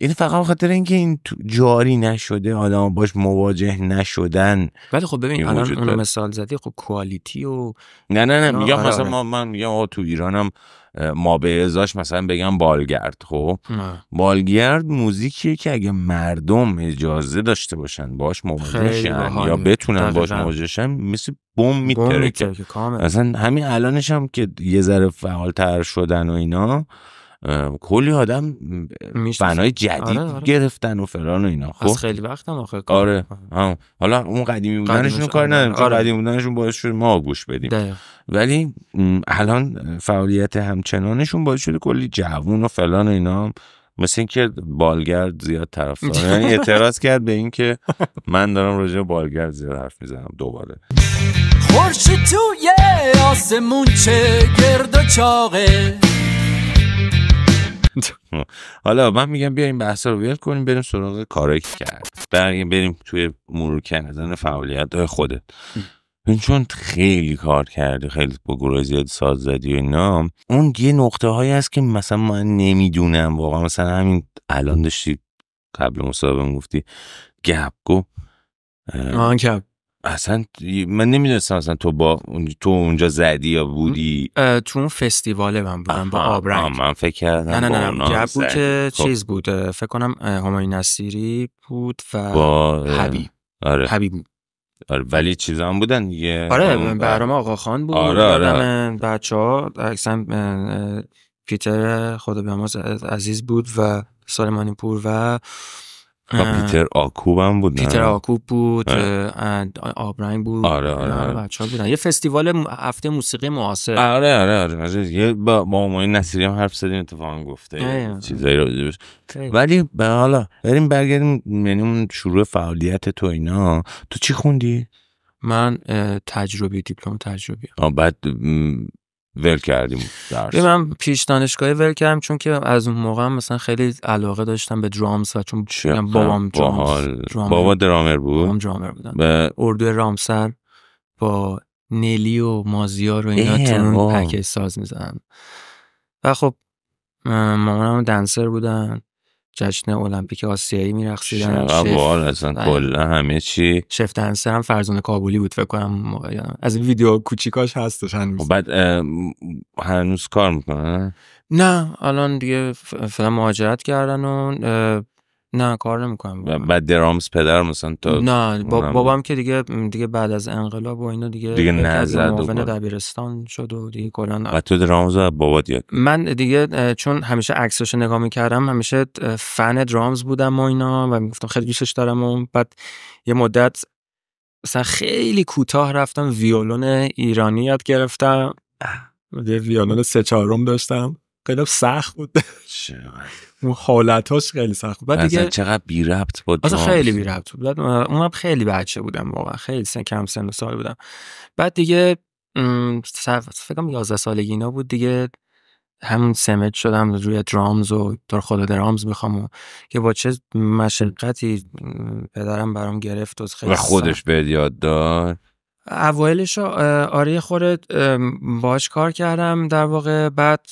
این فقط خاطر اینکه این جاری نشده آدم باش مواجه نشدن ولی خب ببین الان مثال زدی خب کوالیتی و نه نه نه میگم آره، مثلا آره. ما من میگم تو ایرانم ما به ازاش مثلا بگم بالگرد خب بالگرد موزیکیه که اگه مردم اجازه داشته باشن باش موجشن یا بتونن باش موجشن مثل بم میترکه اصلا همین الانش هم که یه ذره فعالتر شدن و اینا کلی آدم بنای آره، جدید آره. گرفتن و فلان و اینا خب از خیلی وقت هم آخه آره حالا اون قدیمی بودنشون کار آره، نداریم آره. قدیمی بودنشون باعث شد ما گوش بدیم ولی الان فعالیت همچنانشون باعث شده کلی جوون و فلان و اینا مثل اینکه بالگرد زیاد طرف یعنی اعتراض کرد به اینکه من دارم راجع بالگرد زیاد حرف میزنم دوباره خورشید توی آسمون چه گرد و چاقه حالا من میگم بیایم بحث رو ول کنیم بریم سراغ کارایی که کرد بریم بریم توی مرور کردن فعالیت خودت این چون خیلی کار کردی خیلی با گروه زیاد ساز زدی و نام اون یه نقطه هایی هست که مثلا من نمیدونم واقعا مثلا همین الان داشتی قبل مصاحبه گفتی گپ گو آن اصلا من نمیدونستم اصلا تو با تو اونجا زدی یا بودی تو اون فستیواله من بودم با آبرنگ من فکر کردم نه نه نه جب بود که خب. چیز بود فکر کنم همای نصیری بود و با... حبیب آره. حبیب آره ولی چیز هم بودن دیگه آره برام آقا خان بود آره آره. بچه ها پیتر خدا به عزیز بود و سالمانی پور و پیتر آکوب هم بود پیتر آکوب بود آره. آبرنگ بود آره آره, آره. بچه ها بودن یه فستیوال هفته موسیقی معاصر آره آره آره, یه با ما نصیری هم حرف سدیم اتفاقا گفته چیزایی رو ولی به حالا بریم برگردیم یعنی اون شروع فعالیت تو اینا تو چی خوندی من تجربی دیپلم تجربی بعد ول کردیم درس من پیش دانشگاهی ول کردم چون که از اون موقع مثلا خیلی علاقه داشتم به درامز و چون یعنی بابام درامز بابا درامر بود بابام درامر بودن به... اردو رامسر با نلی و مازیار و اینا تون پکیج ساز میزنن و خب مامانم دنسر بودن جشن المپیک آسیایی میرخصیدن شفت اصلا آره. کلا همه چی شفتنسه هم فرزانه کابولی بود فکر کنم از این ویدیو کوچیکاش هستش هنوز خب بعد هنوز کار میکنه نه الان دیگه فعلا مهاجرت کردن و نه کار نمیکنم بعد درامز پدر مثلا تو نه با بابام که دیگه دیگه بعد از انقلاب و اینا دیگه دیگه نزد و دبیرستان شد و دیگه کلا و تو درامز بابات من دیگه چون همیشه عکسش نگاه میکردم همیشه فن درامز بودم و اینا و میگفتم خیلی دوستش دارم و بعد یه مدت مثلا خیلی کوتاه رفتم ویولون ایرانی یاد گرفتم یه ویولون سه چهارم داشتم خیلی سخت بود اون حالتاش خیلی سخت بود بعد دیگه چقدر بی ربط بود اصلا خیلی بی ربط بود اون اونم خیلی بچه بودم واقعا خیلی سن کم سن و سال بودم بعد دیگه فکر کنم 11 سالگی اینا بود دیگه همون سمت شدم روی درامز و تو خدا درامز میخوام و که با چه مشقتی پدرم برام گرفت و خیلی خودش به یاد دار اوایلش آره خورد باش کار کردم در واقع بعد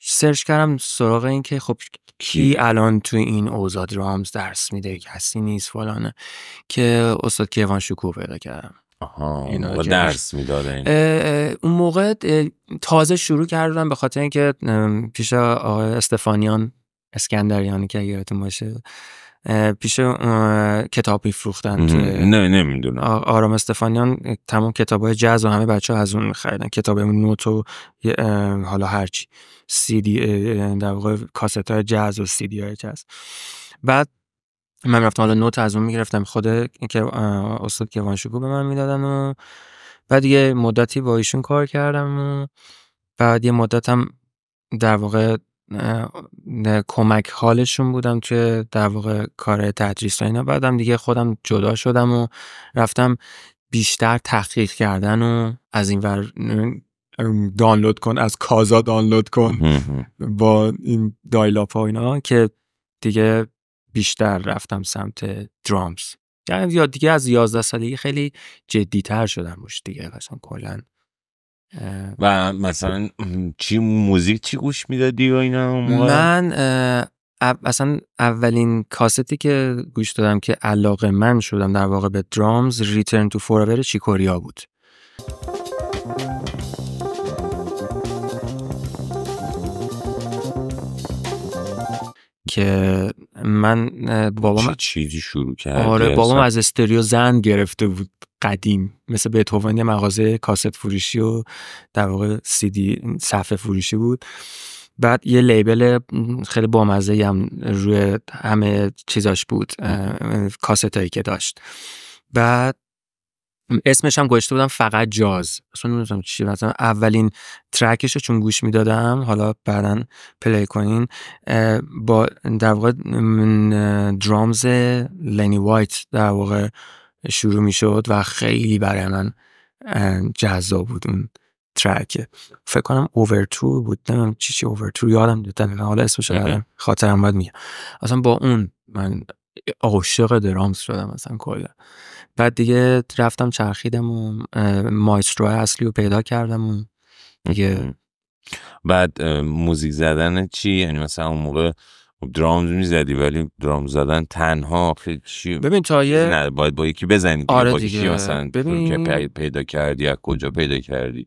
سرچ کردم سراغ این که خب کی الان تو این اوزاد رامز درس میده کسی نیست فلانه که استاد کیوان شکوه پیدا کردم آها موقع درس میدادن اون موقع تازه شروع کردن به خاطر اینکه پیش آقای استفانیان اسکندریانی که یادتون باشه پیش کتاب میفروختن نه نمیدونم آرام استفانیان تمام های جز و همه بچه ها از اون میخریدن کتاب نوت و حالا هرچی سی دی در واقع کاست های جاز و سی دی های بعد من رفتم حالا نوت از اون میگرفتم خود که استاد کوانشکو به من میدادن و بعد یه مدتی با ایشون کار کردم و بعد یه مدت هم در واقع کمک حالشون بودم که در واقع کار تدریس اینا بعدم دیگه خودم جدا شدم و رفتم بیشتر تحقیق کردن و از این ور دانلود کن از کازا دانلود کن با این دایلاپ ها اینا که دیگه بیشتر رفتم سمت درامز یعنی یا دیگه از یازده سالگی خیلی جدیتر شدم روش دیگه مثلا کلا و مثلا چی موزیک چی گوش میدادی و اینا من اصلا اولین کاستی که گوش دادم که علاقه من شدم در واقع به درامز ریترن تو فوراور چیکوریا بود که من بابام چیزی شروع کرد آره بابام از استریو زن گرفته بود قدیم مثل بتوون یه مغازه کاست فروشی و در واقع سیدی صفحه فروشی بود بعد یه لیبل خیلی بامزه هم روی همه چیزاش بود کاست هایی که داشت بعد اسمش هم گوشته بودم فقط جاز اصلا نمیدونم چی مثلا اولین ترکش رو چون گوش میدادم حالا بعدا پلی کنین با در واقع درامز لنی وایت در واقع شروع می و خیلی برای من جذاب بود اون ترک فکر کنم اوورتو بود نمیم چی چی اوورتور یادم دیدن حالا اسمش یادم خاطرم باید میگم اصلا با اون من عاشق درامز شدم اصلا کلا بعد دیگه رفتم چرخیدم و مایسترو اصلی رو پیدا کردم و دیگه بعد موزیک زدن چی یعنی مثلا اون موقع خب درامز میزدی ولی درام زدن تنها ببین تا یه نه باید با یکی بزنی آره با دیگه. ببین... که پیدا کردی از کجا پیدا کردی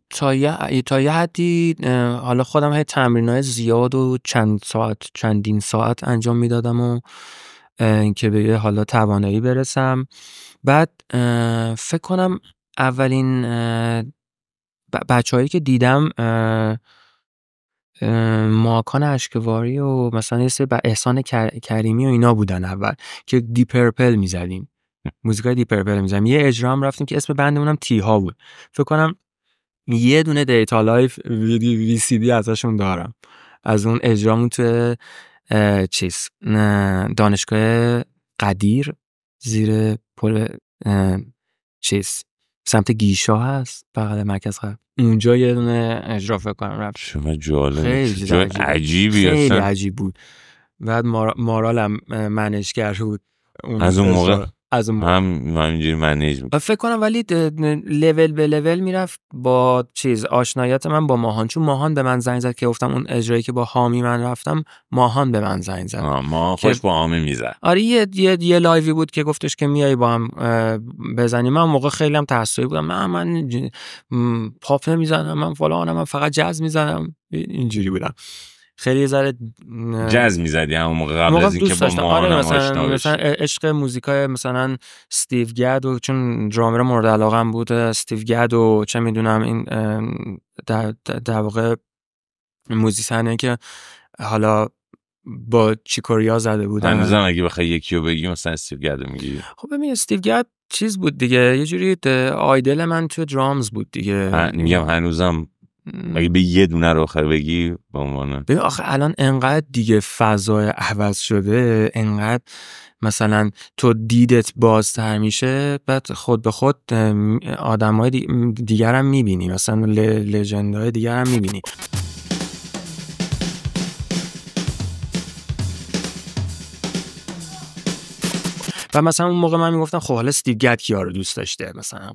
تا یه حدی حالا خودم تمرین های زیاد و چند ساعت چندین ساعت انجام میدادم و که به حالا توانایی برسم بعد فکر کنم اولین بچههایی که دیدم ماکان اشکواری و مثلا یه احسان کریمی و اینا بودن اول که دیپرپل میزدیم موزیکای دیپرپل میزدیم یه اجرام رفتیم که اسم بندمونم تیها بود فکر کنم یه دونه دیتا لایف وی سی دی ازشون دارم از اون اجرامون تو چیز دانشگاه قدیر زیر پل چیز سمت گیشا هست بغل مرکز غرب اونجا یه دونه اجرا فکر کنم رفت شما جالب خیلی عجیبی خیلی عجیب بود بعد مارالم منشگر بود از اون موقع از اون هم همینجوری منیج فکر کنم ولی لول به لول میرفت با چیز آشنایت من با ماهان چون ماهان به من زنگ زد که گفتم اون اجرایی که با حامی من رفتم ماهان به من زنگ زد ما خوش با حامی میزد آره یه, یه, یه لایوی بود که گفتش که میای با هم بزنیم من موقع خیلی هم تعصبی بودم من من پاپ میزنم من فلانم من فقط جاز میزنم اینجوری بودم خیلی ذره جاز میزدی همون موقع قبل از اینکه با ما آره مثلا, مثلا عشق موزیکای مثلا استیو گد و چون درامر مورد علاقه هم بود استیو گد و چه میدونم این در, در واقع موزیسنه که حالا با چیکوریا زده بودن هنوزم اگه بخوای یکی رو بگی مثلا استیو گد میگی خب ببین استیو گد چیز بود دیگه یه جوری آیدل من تو درامز بود دیگه میگم هنوزم اگه به یه دونه رو آخر بگی به عنوان ببین آخه الان انقدر دیگه فضای عوض شده انقدر مثلا تو دیدت بازتر میشه بعد خود به خود دیگر هم میبینی مثلا دیگر هم میبینی و مثلا اون موقع من میگفتم خب حالا استیو کیا رو دوست داشته مثلا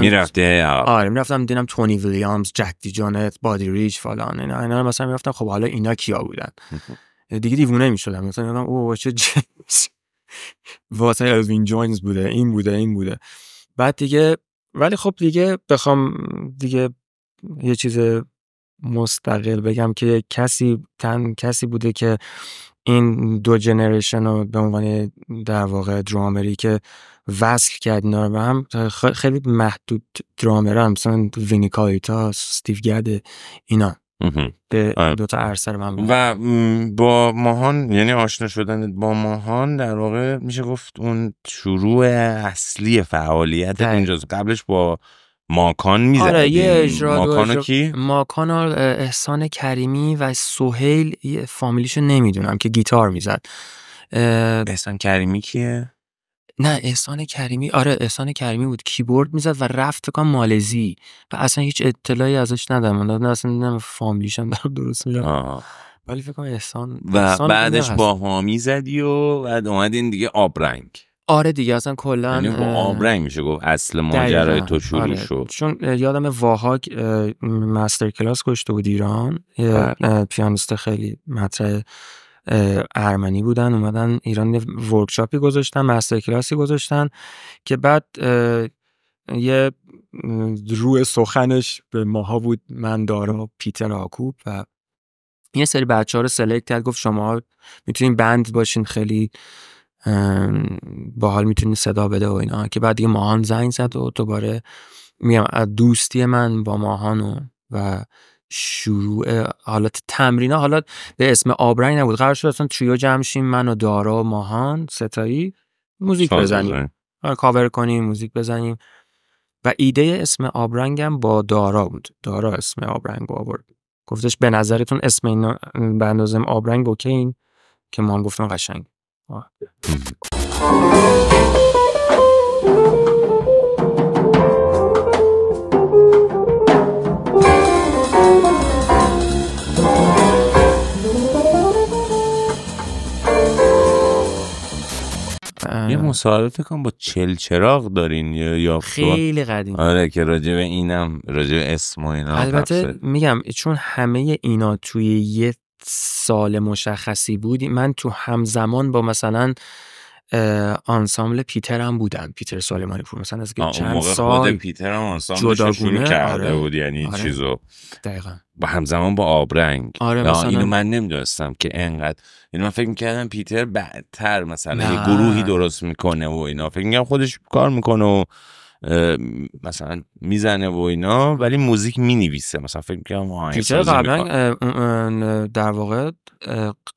میرفته آره میرفتم دیدم تونی ویلیامز جک دی جانت بادی ریچ فلان اینا اینا مثلا میگفتم خب حالا اینا کیا بودن دیگه دیوونه میشدم مثلا یادم او چه جیمز واسه الوین جونز بوده این بوده این بوده بعد دیگه ولی خب دیگه بخوام دیگه یه چیز مستقل بگم که کسی تن کسی بوده که این دو جنریشن رو به عنوان در واقع درامری که وصل کرد اینا رو به هم خیلی محدود درامر هم مثلا وینی کایتا استیو گد اینا به آره. دو تا عرصه من و با ماهان یعنی آشنا شدن با ماهان در واقع میشه گفت اون شروع اصلی فعالیت اینجاست قبلش با ماکان میزد آره یه اجرا ماکانو اجرا... کی ماکان احسان کریمی و سوهیل فامیلیشو نمیدونم که گیتار میزد احسان کریمی کیه نه احسان کریمی آره احسان کریمی بود کیبورد میزد و رفت فکر مالزی و اصلا هیچ اطلاعی ازش ندارم نه اصلا نمیدونم هم دارم درست میگم ولی فکر کنم احسان و بعدش با حامی زدی و بعد اومدین دیگه آبرنگ آره دیگه اصلا کلا یعنی میشه گفت اصل ماجرای تو شروع آره. شد چون یادم واهاک مستر کلاس گشته بود ایران بله. پیانیست خیلی مطرح ارمنی بودن اومدن ایران ورکشاپی گذاشتن مستر کلاسی گذاشتن که بعد یه روی سخنش به ماها بود من دارا پیتر آکوب و یه سری بچه ها رو سلکت کرد گفت شما میتونین بند باشین خیلی حال میتونی صدا بده و اینا که بعد دیگه ماهان زنگ زد و دوباره میگم دوستی من با ماهان و شروع حالات تمرینه حالات به اسم آبرنگ نبود قرار شد اصلا تریو جمع من و دارا و ماهان ستایی موزیک بزنیم آره، کاور کنیم موزیک بزنیم و ایده اسم آبرنگم با دارا بود دارا اسم آبرنگ آورد گفتش به نظرتون اسم این به اندازم آبرنگ اوکی این که ما گفتم قشنگ یه آره. مصاحبه کن با چل چراغ دارین یا یا خیلی قدیم آره که راجع اینم راجع اسم و اینا البته میگم چون همه اینا توی یه سال مشخصی بودی من تو همزمان با مثلا آنسامبل پیتر هم بودم پیتر سالمانی پور مثلا از چند سال پیتر هم کرده آره، بود یعنی آره. چیزو دقیقا با همزمان با آبرنگ آره اینو من نمیدونستم که انقدر یعنی من فکر میکردم پیتر بعدتر مثلا یه گروهی درست میکنه و اینا فکر میکردم خودش کار میکنه و مثلا میزنه و اینا ولی موزیک مینویسه مثلا فکر میکنم خب قبلا در واقع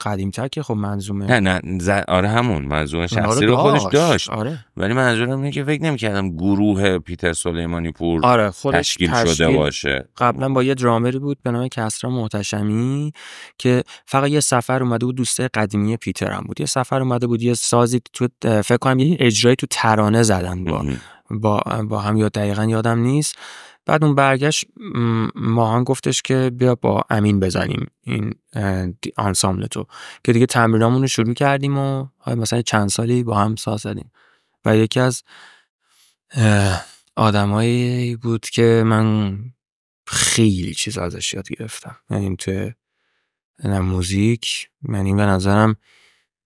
قدیمتر که خب منظومه نه نه آره همون منظومه شخصی رو خودش داشت آره. ولی منظورم اینه که فکر نمیکردم گروه پیتر سلیمانی پور آره خودش تشکیل, شده باشه قبلا با یه درامری بود به نام کسرا محتشمی که فقط یه سفر اومده بود دوسته قدیمی پیتر هم بود یه سفر اومده بود یه سازی تو فکر کنم یه اجرایی تو ترانه زدن با با, با هم یا دقیقا یادم نیست بعد اون برگشت ماهان گفتش که بیا با امین بزنیم این انساملتو که دیگه تمرینامون رو شروع کردیم و مثلا چند سالی با هم ساز زدیم و یکی از آدمایی بود که من خیلی چیز ازش یاد گرفتم یعنی تو موزیک این یعنی به نظرم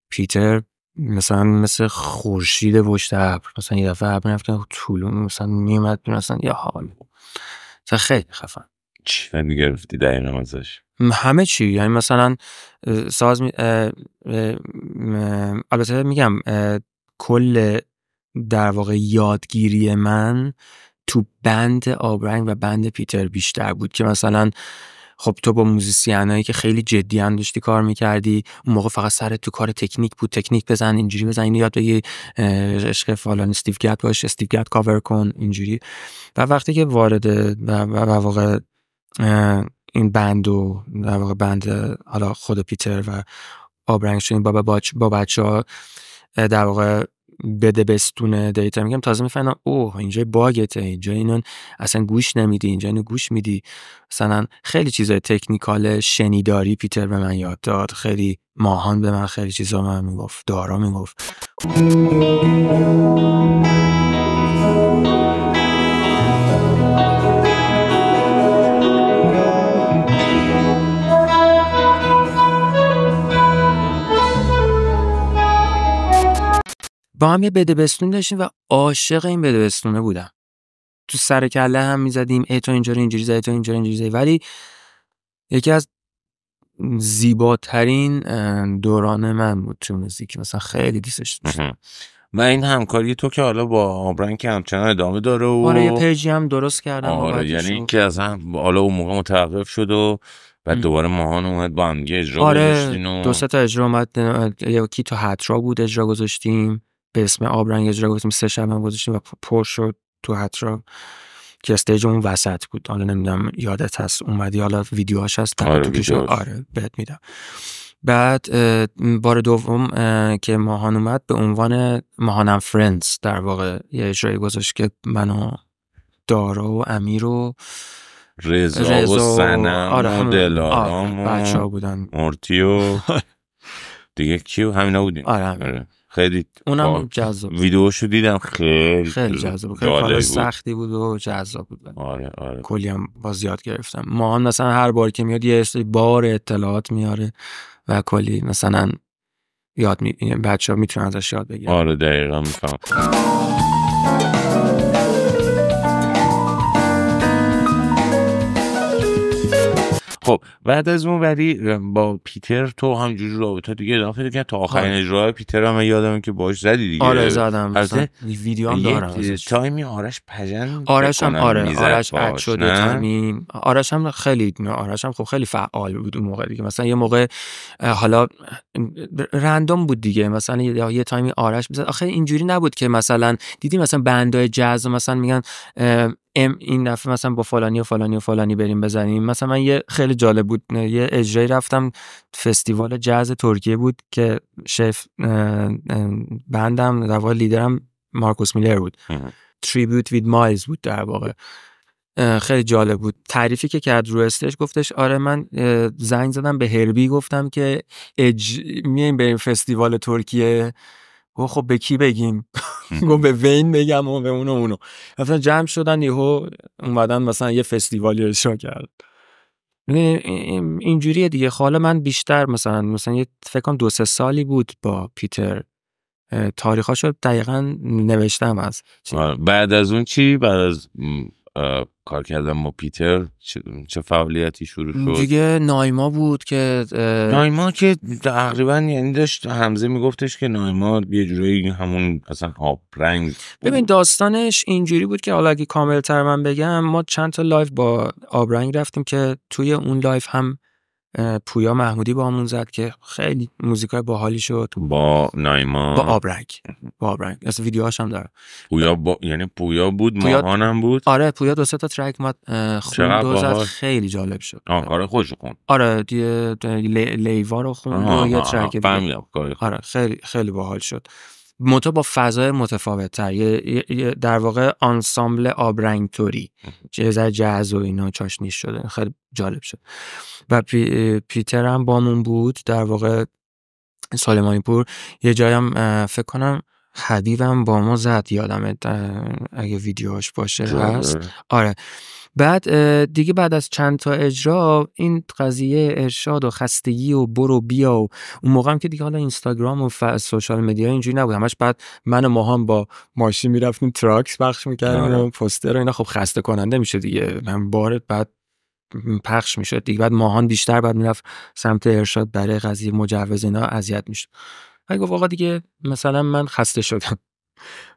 پیتر مثلا مثل خورشید پشت ابر مثلا یه دفعه ابر میرفتن طولون مثلا میومد مثلا یه حال مثلا خیلی خفن چی گرفتی این ازش همه چی یعنی مثلا ساز البته میگم کل در واقع یادگیری من تو بند آبرنگ و بند پیتر بیشتر بود که مثلا خب تو با هایی که خیلی جدی داشتی کار میکردی اون موقع فقط سر تو کار تکنیک بود تکنیک بزن اینجوری بزن اینو یاد بگی عشق فالان استیو گت باش استیو گت کاور کن اینجوری و وقتی که وارد و, و واقع این بند و در واقع بند حالا خود پیتر و آبرنگ شدیم با, با, با بچه ها در واقع بده بستونه دیتا میگم تازه میفهمم اوه اینجا باگته اینجا اینو اصلا گوش نمیدی اینجا اینو گوش میدی مثلا خیلی چیزای تکنیکال شنیداری پیتر به من یاد داد خیلی ماهان به من خیلی چیزا من میگفت دارا میگفت با هم یه بدبستون داشتیم و عاشق این بدبستونه بودم تو سر کله هم میزدیم ای تو اینجوری اینجوری زدی تو اینجوری اینجوری ولی یکی از زیباترین دوران من بود تو موزیک مثلا خیلی دوستش داشتم و این همکاری تو که حالا با آبرنگ که همچنان ادامه داره و آره یه پیجی هم درست کردم آره یعنی اینکه از هم حالا اون موقع متوقف شد و بعد دوباره ماهان اومد با هم اجرا آره گذاشتین و... دو تا اجرا اومد یکی تو هترا بود اجرا گذاشتیم به اسم آبرنگ اجرا گفتیم سه شب هم گذاشتیم و پر شد تو حترا که استیج اون وسط بود حالا نمیدونم یادت هست اومدی حالا ویدیوهاش هست آره, تو آره بهت میدم بعد بار دوم که ماهان اومد به عنوان ماهانم فرندز در واقع یه اجرایی گذاشت که منو دارو و امیر و رضا, و سنم و دلارام و آره، بچه بودن مرتی و دیگه کیو همینا بودیم آره, آره. خیلی اونم جذاب ویدیوشو دیدم خیلی خیلی جذاب خیلی سختی بود و جذاب بود آره آره کلی هم باز زیاد گرفتم هم مثلا هر بار که میاد یه سری بار اطلاعات میاره و کلی مثلا یاد می... بچه ها میتونن ازش یاد بگیرن آره دقیقا میفهم خب بعد از اون ولی با پیتر تو همجوری رابطه دیگه ادامه پیدا کرد تا آخرین آره. اجرای پیتر هم یادم که باش زدی دیگه آره زدم ویدیو هم دارم تایمی آرش پجن آرش هم آره آرش اد شد تایمی آرش هم خیلی آرش هم خب خیلی فعال بود اون موقع دیگه مثلا یه موقع حالا رندوم بود دیگه مثلا یه تایمی آرش میزد آخه اینجوری نبود که مثلا دیدی مثلا بندای جاز مثلا میگن ام این دفعه مثلا با فلانی و فلانی و فلانی بریم بزنیم مثلا من یه خیلی جالب بود یه اجرایی رفتم فستیوال جاز ترکیه بود که شف بندم در واقع لیدرم مارکوس میلر بود تریبیوت وید مایز بود در واقع خیلی جالب بود تعریفی که کرد رو استش گفتش آره من زنگ زدم به هربی گفتم که اج... میایم بریم فستیوال ترکیه گفت خب به کی بگیم گفت به وین بگم و به اونو اونو مثلا جمع شدن یهو اومدن مثلا یه فستیوالی اجرا کرد یعنی اینجوریه دیگه خب حالا من بیشتر مثلا مثلا یه فکر کنم دو سه سالی بود با پیتر تاریخاشو دقیقا نوشتم از بعد از اون چی بعد از کار کردن با پیتر چه فعالیتی شروع شد دیگه نایما بود که نایما که تقریبا یعنی داشت همزه میگفتش که نایما یه جوری همون اصلا آبرنگ ببین داستانش اینجوری بود که حالا اگه کامل تر من بگم ما چند تا لایف با آبرنگ رفتیم که توی اون لایف هم پویا محمودی با همون زد که خیلی موزیکای باحالی شد با نایما با آبرنگ با آبرنگ اصلا ویدیوهاش هم داره پویا با... یعنی پویا بود پویا... بود آره پویا دو سه تا ترک ما خوند و زد خیلی جالب شد آه آره خوش خوند آره دیه... لیوارو لیوا رو خوند ترک آره خیلی خیلی باحال شد موتا با فضای متفاوت تر یه در واقع آنسامبل آبرنگ توری جز جهز و اینا چاشنی شده خیلی جالب شد و پیتر هم من بود در واقع سالمانی پور یه جایم فکر کنم هم با ما زد یادم اگه ویدیوهاش باشه هست آره بعد دیگه بعد از چند تا اجرا این قضیه ارشاد و خستگی و برو بیا و اون موقع هم که دیگه حالا اینستاگرام و ف... سوشال مدیا اینجوری نبود همش بعد من و ماهان با ماشین میرفتیم تراکس پخش میکردیم آره. و پوستر و اینا خب خسته کننده میشه دیگه من بارت بعد پخش میشد دیگه بعد ماهان بیشتر بعد میرفت سمت ارشاد برای قضیه مجوز اینا اذیت میشد من گفت آقا دیگه مثلا من خسته شدم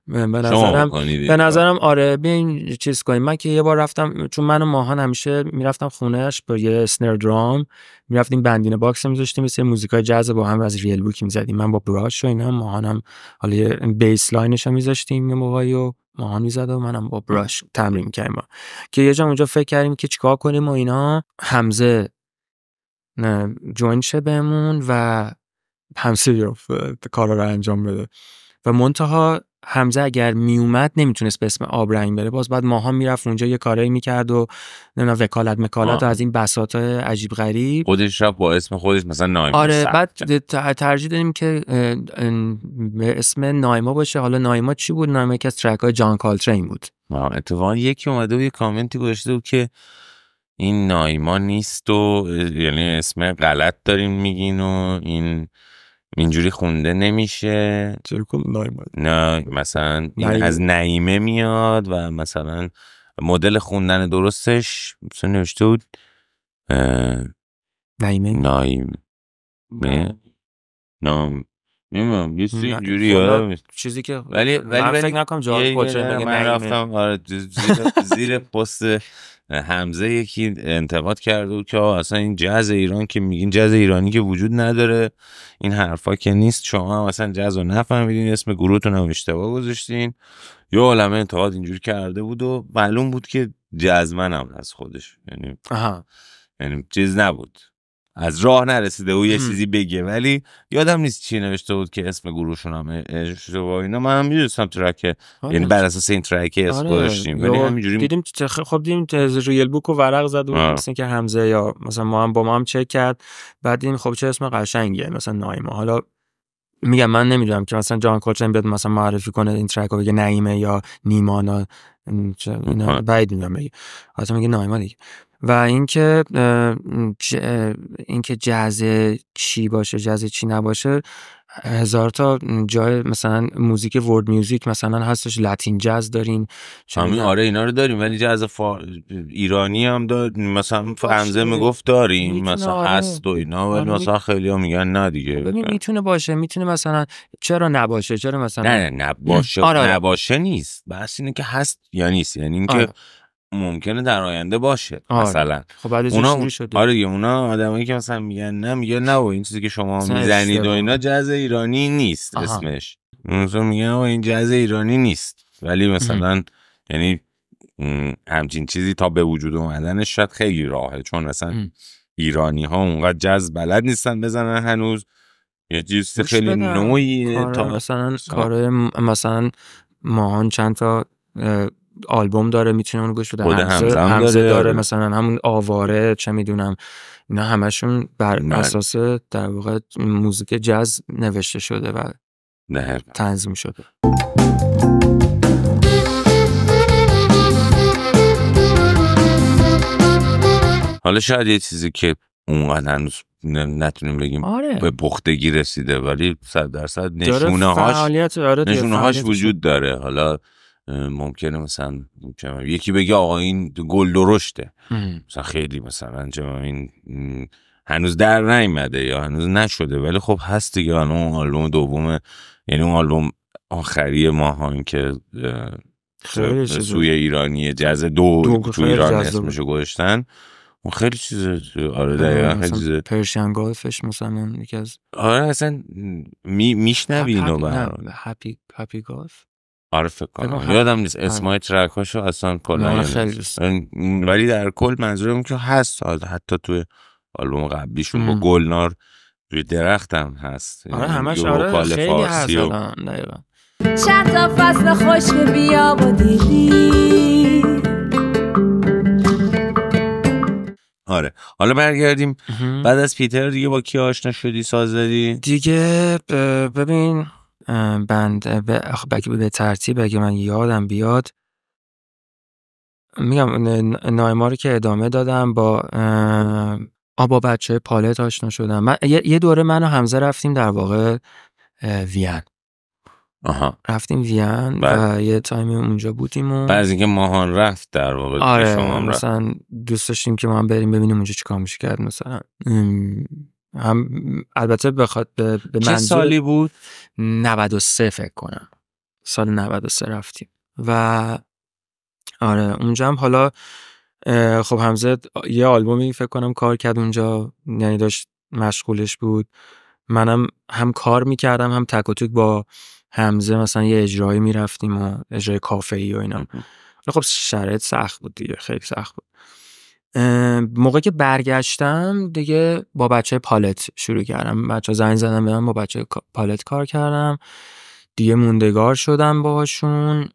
به نظرم به نظرم آره بیاین چیز کنیم من که یه بار رفتم چون من و ماهان همیشه میرفتم خونهش با یه اسنر درام میرفتیم بندینه باکس میذاشتیم مثل موزیکای جاز با هم از ریل بوک میزدیم من با براش و اینا هم حالا یه بیس لاینش هم میذاشتیم یه موقعی و ماهان میزد و منم با براش تمرین کردیم که یه جا اونجا فکر کردیم که چیکار کنیم و اینا حمزه جوین شه بهمون و همسه کارا رو انجام بده و منتها حمزه اگر میومد نمیتونست به اسم آبرنگ بره باز بعد ماها میرفت اونجا یه کارایی میکرد و نمیدونم وکالت مکالت و از این بساط عجیب غریب خودش رفت با اسم خودش مثلا نایما آره بعد ترجیح دادیم که به اسم نایما باشه حالا نایما چی بود نایما یکی از ترک های جان کالترین بود اتفاقا یکی اومده و یه کامنتی گذاشته بود که این نایما نیست و یعنی اسم غلط داریم میگین و این اینجوری خونده نمیشه نه مثلا این از نعیمه میاد و مثلا مدل خوندن درستش مثلا نوشته بود نایمه نایمه نام هم یه اینجوری خب، چیزی که ولی ولی من فکر نکنم جواب کوچه من رفتم آره زیر پست همزه یکی انتقاد کرده بود که اصلا این جز ایران که میگین جز ایرانی که وجود نداره این حرفا که نیست شما هم اصلا جز رو نفهمیدین اسم گروهتون هم اشتباه گذاشتین یا عالمه انتقاد اینجور کرده بود و معلوم بود که جزمن هم از خودش یعنی یعنی چیز نبود از راه نرسیده او یه چیزی بگه ولی یادم نیست چی نوشته بود که اسم گروهشون هم و اینا من هم میدونستم ترک آره. یعنی بر اساس این ترک اسم آره. گذاشتیم ولی همینجوری دیدیم خب دیدیم ریل بوک و ورق زد و مثلا که حمزه یا مثلا ما هم با ما هم چک کرد بعد این خب چه اسم قشنگیه مثلا نایما حالا میگم من نمیدونم که مثلا جان کوچن بیاد مثلا معرفی کنه این ترک رو بگه نعیمه یا نیمانا بعید میدونم بگه حتی میگه نایما دیگه و اینکه اینکه جاز چی باشه جاز چی نباشه هزار تا جای مثلا موزیک ورد میوزیک مثلا هستش لاتین جاز داریم همین آره اینا رو داریم ولی جاز ایرانی هم داریم مثلا فنزه میگفت داریم مثلا آره. هست و اینا ولی آره، مثلا خیلی ها میگن نه دیگه میتونه باشه میتونه مثلا چرا نباشه چرا مثلا نه نه نباشه آره،, آره. نباشه نیست بس اینه که هست یا نیست یعنی اینکه ممکنه در آینده باشه آره. مثلا خب بعد اونا شده. آره دیگه اونا آدمایی که مثلا میگن نه میگه نه و این چیزی که شما میزنید و اینا جاز ایرانی نیست اسمش اونجا میگن و این جاز ایرانی نیست ولی مثلا یعنی همچین چیزی تا به وجود اومدنش شاید خیلی راهه چون مثلا ایرانی ها اونقدر جز بلد نیستن بزنن هنوز یه چیز خیلی نوعیه تا مثلا کار مثلا ماهان چند تا آلبوم داره میتونه اونو گوش بده همزه, همزه داره. مثلا همون آواره چه میدونم اینا همشون بر اساس در واقع موزیک جاز نوشته شده و نه. تنظیم شده حالا شاید یه چیزی که اونقدر هنوز نتونیم بگیم آره. به بختگی رسیده ولی صد درصد نشونه هاش آره، نشونه هاش وجود داره حالا ممکنه مثلا یکی بگه آقا این گل درشته مثلا خیلی مثلا این هنوز در نیمده یا هنوز نشده ولی خب هست دیگه اون آلبوم دوم یعنی اون آلبوم آخری ماهان که سوی ایرانی جز دو, تو ایران اسمشو گذاشتن اون خیلی چیز آره خیلی آره، چیز پرشن گالفش مثلا یکی از آره اصلا می میشنوی اینو هپی هپی گالف آره فکر کنم یادم نیست آره. اسمای ترک هاشو اصلا کلا ولی در کل منظورم که هست حتی توی آلبوم قبلیشون با گلنار روی درختم هست آره یعنی همش آره خیلی هست چند تا فصل که بیا با آره حالا برگردیم بعد از پیتر دیگه با کی آشنا شدی ساز دیگه ببین بند به, به ترتیب اگه من یادم بیاد میگم نایماری که ادامه دادم با با بچه پالت آشنا شدم من یه دوره من و همزه رفتیم در واقع وین آها. رفتیم وین و یه تایمی اونجا بودیم و بعضی اینکه ماهان رفت در واقع آره، شما مثلا دوست داشتیم که ما هم بریم ببینیم اونجا چیکار میشه کرد مثلا هم البته بخواد به, چه سالی بود 93 فکر کنم سال 93 رفتیم و آره اونجا هم حالا خب همزه یه آلبومی فکر کنم کار کرد اونجا یعنی داشت مشغولش بود منم هم کار میکردم هم تک و با همزه مثلا یه اجرایی میرفتیم و اجرای کافه ای و اینا خب شرط سخت بود دیگه خیلی سخت بود موقع که برگشتم دیگه با بچه پالت شروع کردم بچه زنگ زدم به من با بچه پالت کار کردم دیگه موندگار شدم باشون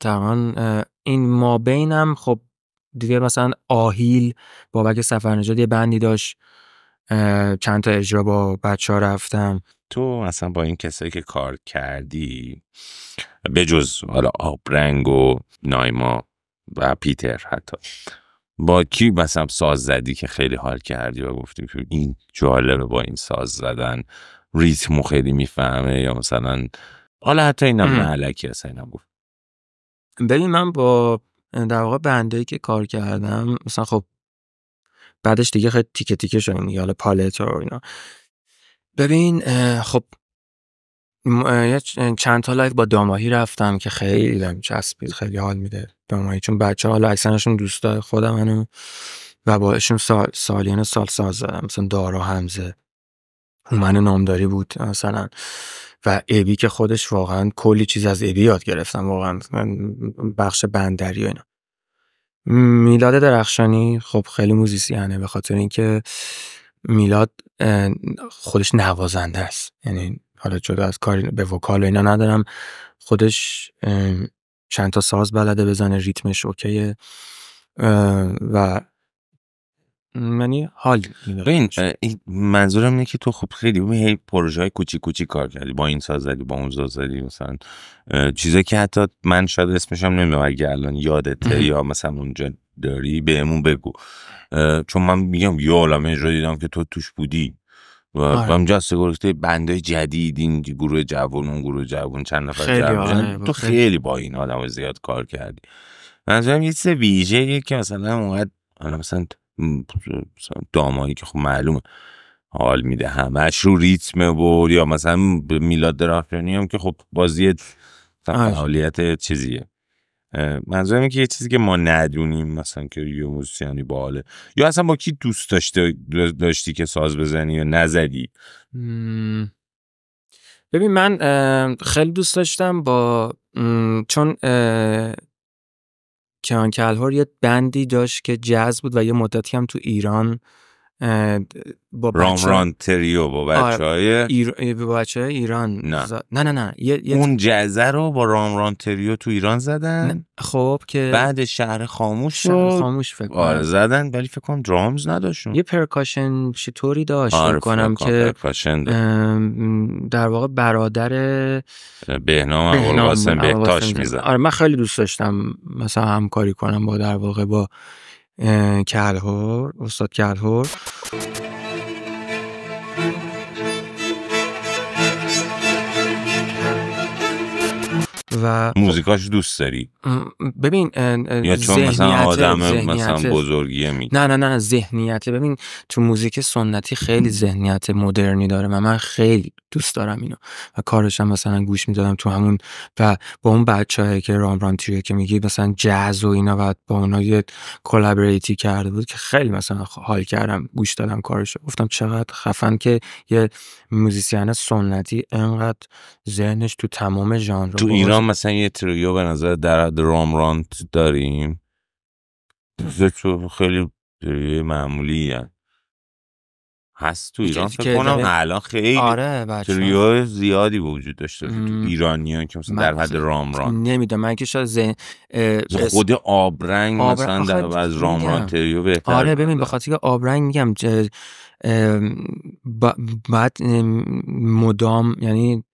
تقریبا این ما بینم خب دیگه مثلا آهیل بابک سفرنجاد یه بندی داشت چند تا اجرا با بچه ها رفتم تو اصلا با این کسایی که کار کردی بجز حالا آبرنگ و نایما و پیتر حتی با کی مثلا ساز زدی که خیلی حال کردی و گفتیم که این جالبه با این ساز زدن ریتمو خیلی میفهمه یا مثلا حالا حتی اینم نه علکی اصلا اینم گفت ببین من با در واقع بنده که کار کردم مثلا خب بعدش دیگه خیلی تیکه تیکه شدیم حالا پالت و اینا ببین خب چند تا لایو با داماهی رفتم که خیلی دم چسبید خیلی حال میده داماهی چون بچه حالا اکثرشون دوستای خودم هنو و با اشون سال سالیان سال ساز زدم مثلا دارا همزه من نامداری بود مثلا و ابی که خودش واقعا کلی چیز از ابی یاد گرفتم واقعا بخش بندری و اینا میلاد درخشانی خب خیلی موزیسیانه به خاطر اینکه میلاد خودش نوازنده است یعنی حالا جدا از کار به وکال و اینا ندارم خودش چند تا ساز بلده بزنه ریتمش اوکیه و منی یعنی حال این منظورم اینه که تو خب خیلی هی پروژه های کوچیک کوچیک کار کردی با این ساز زدی با اون ساز زدی مثلا چیزایی که حتی من شاید اسمش هم نمیدونم اگه الان یادته یا مثلا اونجا داری بهمون بگو چون من میگم یه عالمه اجرا دیدم که تو توش بودی و آره. هم بندای جدید این گروه جوان اون گروه جوان چند نفر خیلی آره، تو خیلی با این آدم زیاد کار کردی منظورم یه چیز ویژه که مثلا اونقدر مثلا دامایی که خب معلومه حال میده همش رو ریتم بود یا مثلا میلاد درافشانی هم که خب بازی آره. فعالیت چیزیه منظورم که یه چیزی که ما ندونیم مثلا که یه موزیسیانی باله یا اصلا با کی دوست داشته داشتی که ساز بزنی یا نزدی ببین من خیلی دوست داشتم با چون کیان کلهور یه بندی داشت که جاز بود و یه مدتی هم تو ایران با رامران تریو با آره، بچه های ایر... با بچه های ایران نه نه نه, نه. اون جزه رو با رام ران تریو تو ایران زدن خب که بعد شهر خاموش شد خاموش فکر آره زدن ولی فکر کنم درامز نداشون یه پرکاشن چطوری داشت آره کنم که در واقع برادر بهنام ابوالقاسم بهتاش میزن آره من خیلی دوست داشتم مثلا همکاری کنم با در واقع با کلهور استاد کلهور Thank you. و موزیکاش دوست داری ببین یا چون مثلا آدم مثلا بزرگیه می نه نه نه ذهنیت ببین تو موزیک سنتی خیلی ذهنیت مدرنی داره و من خیلی دوست دارم اینو و کارشم مثلا گوش میدادم تو همون و با اون بچه‌ای که رامران تیریه که میگی مثلا جاز و اینا با اونا یه کلابریتی کرده بود که خیلی مثلا حال کردم گوش دادم کارش گفتم چقدر خفن که یه موزیسین سنتی انقدر ذهنش تو تمام ژانر تو ایران الان مثلا یه تریو به نظر در رام رانت داریم خیلی تریو معمولی هست هست تو ایران فکر کنم الان خیلی آره تریو زیادی وجود داشته تو ایرانیان که مثلا در حد رانت. نمیدونم من که شاید خود آبرنگ مثلا در آخر... رام رانت تریو بهتر آره ببین به خاطر که آبرنگ میگم بعد مدام یعنی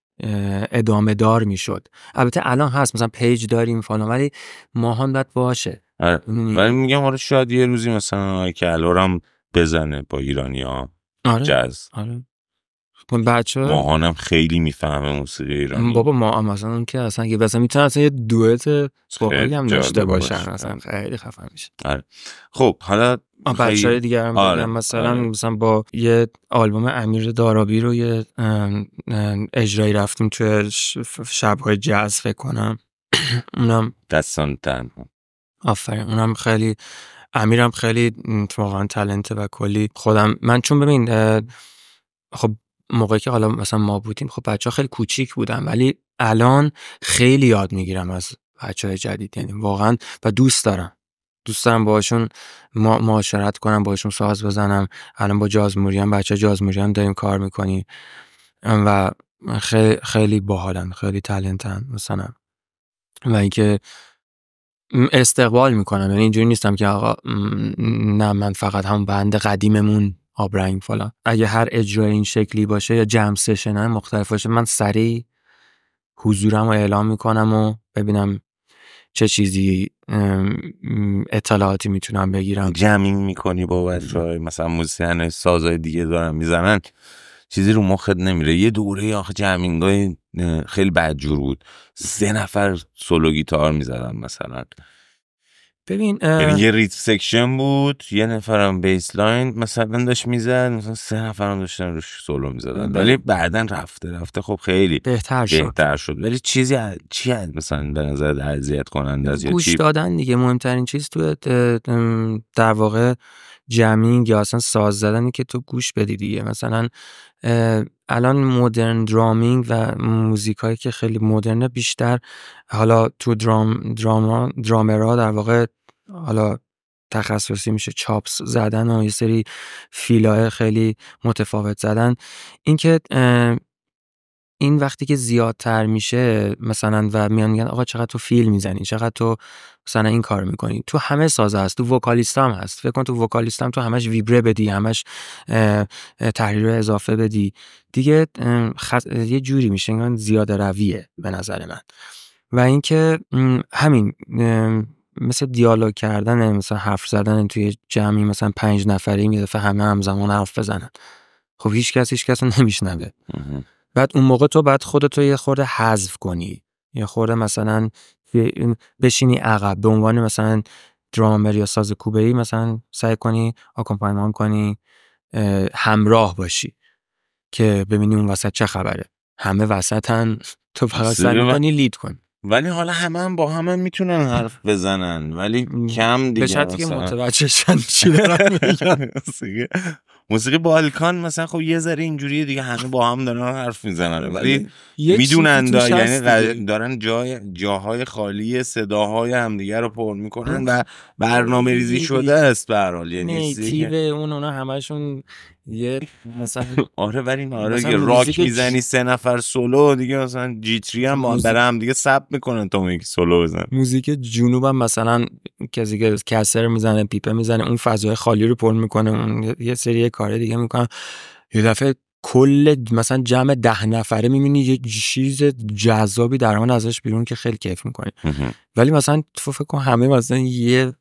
ادامه دار میشد البته الان هست مثلا پیج داریم فلان ولی ماهان باید باشه آره. ولی میگم آره شاید یه روزی مثلا که الورم بزنه با ایرانی ها آره. جز آره. خب بچه ماهانم خیلی میفهمه موسیقی ایرانی بابا ما مثلا که اصلا که مثلا میتونه اصلا یه دوئت سوقی هم داشته باشن اصلا خیلی خفن میشه آره. خب حالا بچه های دیگر هم آره. مثلا آره. مثلا با یه آلبوم امیر دارابی رو یه اجرایی رفتیم توی شبهای جاز کنم اونم دستان تن آفرین اونم خیلی امیرم خیلی واقعا تلنته و کلی خودم من چون ببین خب موقعی که حالا مثلا ما بودیم خب بچه ها خیلی کوچیک بودن ولی الان خیلی یاد میگیرم از بچه های جدید یعنی واقعا و دوست دارم دوستم باشون معاشرت کنم باشون ساز بزنم الان با جاز بچه جاز هم داریم کار میکنیم و خیلی خیلی باحالن خیلی تالنتن مثلا و اینکه استقبال میکنم یعنی اینجوری نیستم که آقا نه من فقط هم بند قدیممون آبرنگ فلان اگه هر اجرای این شکلی باشه یا جم سشن مختلف باشه من سریع حضورم رو اعلام میکنم و ببینم چه چیزی اطلاعاتی میتونم بگیرم جمعین میکنی با بچه مثلا موسیقی سازهای دیگه دارن میزنن چیزی رو مخت نمیره یه دوره آخه جمعینگای خیلی بدجور بود سه نفر سولو گیتار میزدن مثلا ببین یعنی یه ریت سکشن بود یه نفرم بیسلاین مثلا داشت میزد مثلا سه نفرم داشتن روش سولو میزدن بله. ولی بعدا رفته رفته خب خیلی بهتر شد بهتر شد ولی چیزی چی مثلا به نظر اذیت کننده از گوش دادن دیگه مهمترین چیز تو در واقع جمینگ یا اصلا ساز زدنی که تو گوش بدی دیگه مثلا الان مدرن درامینگ و موزیک که خیلی مدرنه بیشتر حالا تو درام درام درامرا در واقع حالا تخصصی میشه چاپس زدن و یه سری فیلای خیلی متفاوت زدن اینکه این وقتی که زیادتر میشه مثلا و میان میگن آقا چقدر تو فیل میزنی چقدر تو مثلا این کار میکنی تو همه سازه هست تو وکالیست هم هست فکر کن تو وکالیست هم تو همش ویبره بدی همش تحریر اضافه بدی دیگه یه جوری میشه زیاد زیاده رویه به نظر من و اینکه همین مثل دیالوگ کردن یعنی مثلا حرف زدن توی جمعی مثلا پنج نفری یه دفعه همه همزمان حرف بزنن خب هیچ کس هیچ کس رو نمیشنوه بعد اون موقع تو بعد خودتو یه خورده حذف کنی یه خورده مثلا بشینی عقب به عنوان مثلا درامر یا ساز کوبه ای مثلا سعی کنی آکمپانیمان کنی همراه باشی که ببینی اون وسط چه خبره همه وسطن تو فقط سعی کنی لید کن ولی حالا همه هم با همه میتونن حرف بزنن ولی کم دیگه به شرطی که متوجه شن چی دارن موسیقی موسیقی بالکان مثلا خب یه ذره اینجوریه دیگه همه با هم دارن حرف میزنن ولی میدونن یعنی دارن جای جاهای خالی صداهای همدیگه رو پر میکنن و برنامه ریزی شده است به هر حال یعنی اون اونا همشون یه مثلا آره ولی آره یه راک میزنی سه نفر سولو دیگه مثلا جیتری هم موزیک... هم دیگه سب میکنن تا یکی سولو بزن موزیک جنوب هم مثلا کسی که کسر میزنه پیپه میزنه اون فضای خالی رو پر میکنه اون یه سری کار دیگه میکنن یه دفعه کل مثلا جمع ده نفره میبینی یه چیز جذابی در من ازش بیرون که خیلی کیف میکنه ولی مثلا تو فکر کن همه مثلا یه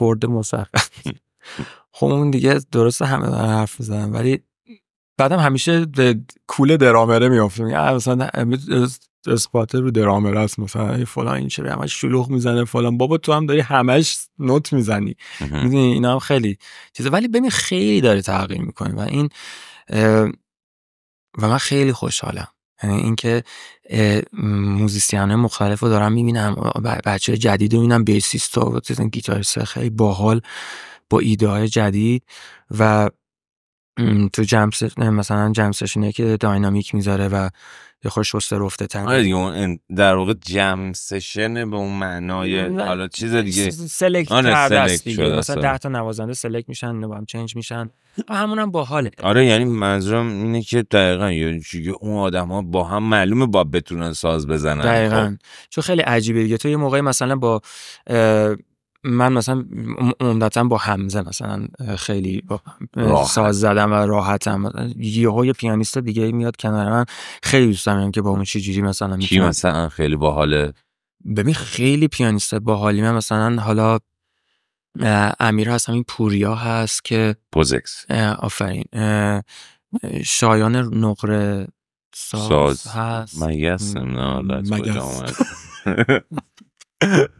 کرد مسخره خب اون دیگه درسته همه دارن حرف میزنن ولی بعدم همیشه به کوله درامره میافتم مثلا اسپاته رو درامره است مثلا فلان این چه همش شلوغ میزنه فلان بابا تو هم داری همش نوت میزنی میدونی اینا هم خیلی چیزه ولی ببین خیلی داره تغییر میکنه و این و من خیلی خوشحالم یعنی اینکه موزیسین مختلف رو دارم میبینم بچه جدید رو میبینم بیسیست و گیتاریست خیلی باحال با ایده های جدید و تو جمس مثلا جمپ یکی که داینامیک میذاره و یه خوش شسته رفته تن آره در واقع جمسشن به اون معنای حالا چیز دیگه سلکت آره دیگه مثلا ده تا نوازنده سلکت میشن هم چنج میشن همون با باحاله آره یعنی منظورم اینه که دقیقا که اون آدم ها با هم معلومه با بتونن ساز بزنن خب؟ دقیقا خب. چون خیلی عجیبه دیگه تو یه موقعی مثلا با من مثلا عمدتا با همزه مثلا خیلی با ساز زدم و راحتم یه های پیانیست دیگه میاد کنار من خیلی دوست دارم که با اون چه جوری مثلا کی مثلا خیلی باحاله ببین خیلی پیانیست حالی من مثلا حالا امیر هست همین پوریا هست که پوزکس آفرین شایان نقره ساز, ساز. هست نه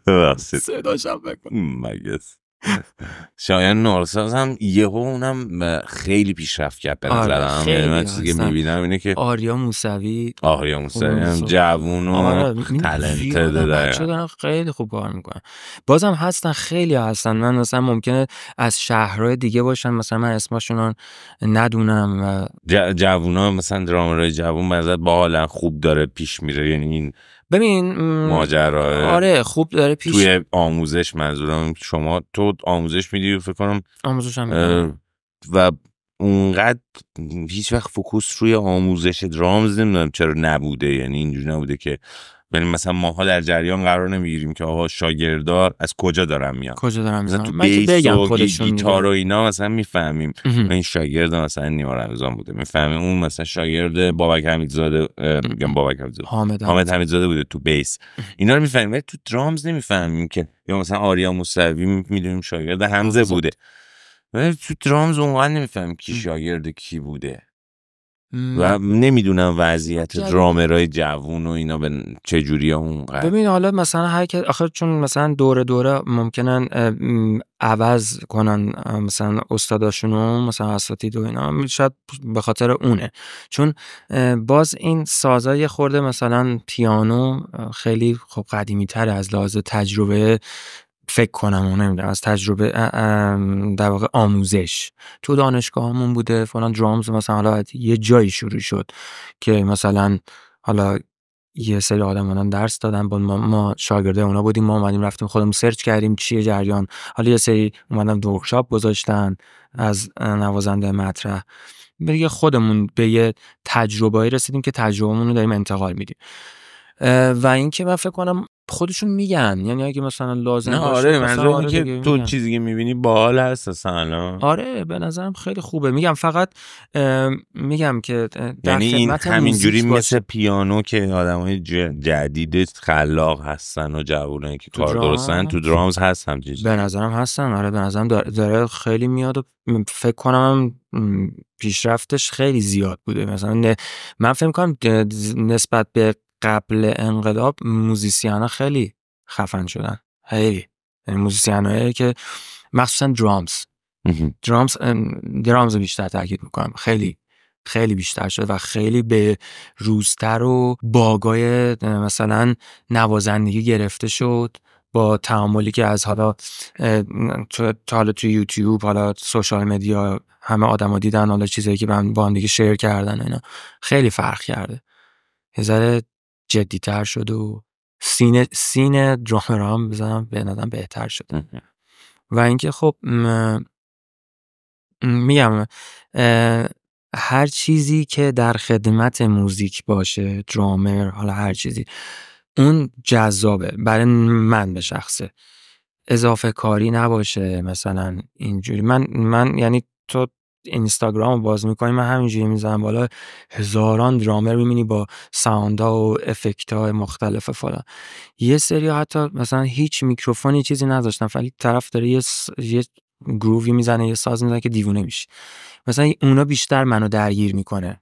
ببخشید صداشم بکن مگس hmm, شایان نورساز هم اونم خیلی پیشرفت کرد به آره، نظرم یعنی من چیزی که میبینم اینه که آریا موسوی آریا موسوی هم یعنی جوون و تلنت آره، خیلی خوب کار میکنن بازم هستن خیلی هستن من مثلا ممکنه از شهرهای دیگه باشن مثلا من اسمشون ندونم و ج... ها مثلا درامرهای جوون مثلا حالا خوب داره پیش میره یعنی این ببین ماجرا آره خوب داره پیش توی آموزش منظورم شما تو آموزش میدی فکر کنم آموزش هم و اونقدر هیچ وقت فوکوس روی آموزش درامز نمیدونم چرا نبوده یعنی اینجوری نبوده که بریم یعنی مثلا ماها در جریان قرار نمیگیریم که آقا شاگردار از کجا دارن میان کجا دارن میان تو بگم و گیتار و اینا مثلا میفهمیم این شاگرد مثلا نیما رمضان بوده میفهمیم اون مثلا شاگرد بابک حمیدزاده میگم بابک حمیدزاده حامد, حامد حمیدزاده بوده تو بیس اینا رو میفهمیم ولی تو درامز نمیفهمیم که یا مثلا آریا موسوی میدونیم شاگرد حمزه بوده ولی تو درامز اونقدر نمیفهمیم کی شاگرد کی بوده و نمیدونم وضعیت درامرای جوون و اینا به چجوری اونقدر ببین حالا مثلا هر که آخر چون مثلا دوره دوره ممکنن عوض کنن مثلا استاداشون و مثلا اساتید و اینا شاید به خاطر اونه چون باز این سازای خورده مثلا پیانو خیلی خب قدیمی تر از لحاظ تجربه فکر کنم و نمیدونم از تجربه در واقع آموزش تو دانشگاهمون بوده فلان درامز مثلا حالا یه جایی شروع شد که مثلا حالا یه سری آدم درس دادن با ما, ما شاگرده اونا بودیم ما اومدیم رفتیم خودمون سرچ کردیم چیه جریان حالا یه سری اومدن ورکشاپ گذاشتن از نوازنده مطرح بریه خودمون به یه تجربه رسیدیم که تجربهمون رو داریم انتقال میدیم و اینکه من فکر کنم خودشون میگن یعنی اگه مثلا لازم باشه آره منظورم آره که تو چیزی که میبینی باحال هست اصلا آره به نظرم خیلی خوبه میگم فقط میگم که یعنی این همینجوری مثل پیانو که آدمای جدید خلاق هستن و جوونایی که کار درستن تو درامز هست هم به نظرم هستن آره به نظرم داره خیلی میاد و فکر کنم پیشرفتش خیلی زیاد بوده مثلا من فکر کنم نسبت به قبل انقلاب موزیسیان ها خیلی خفن شدن خیلی یعنی موزیسیان که مخصوصا درامز درامز درامز بیشتر تاکید میکنم خیلی خیلی بیشتر شد و خیلی به روزتر و باگای مثلا نوازندگی گرفته شد با تعاملی که از حالا تو حالا تو یوتیوب حالا سوشال مدیا همه آدما دیدن حالا چیزایی که با هم دیگه شیر کردن اینا خیلی فرق کرده یه جدیتر شد و سینه سینه درامرام بزنم به نظرم بهتر شد و اینکه خب میگم هر چیزی که در خدمت موزیک باشه درامر حالا هر چیزی اون جذابه برای من به شخصه اضافه کاری نباشه مثلا اینجوری من من یعنی تو اینستاگرام باز میکنی من همینجوری میزنم بالا هزاران درامر میبینی با ساوندا و افکت های مختلف فلان یه سری حتی مثلا هیچ میکروفونی چیزی نذاشتن ولی طرف داره یه, یه گرووی میزنه یه ساز میزنه که دیوونه میشه مثلا اونا بیشتر منو درگیر میکنه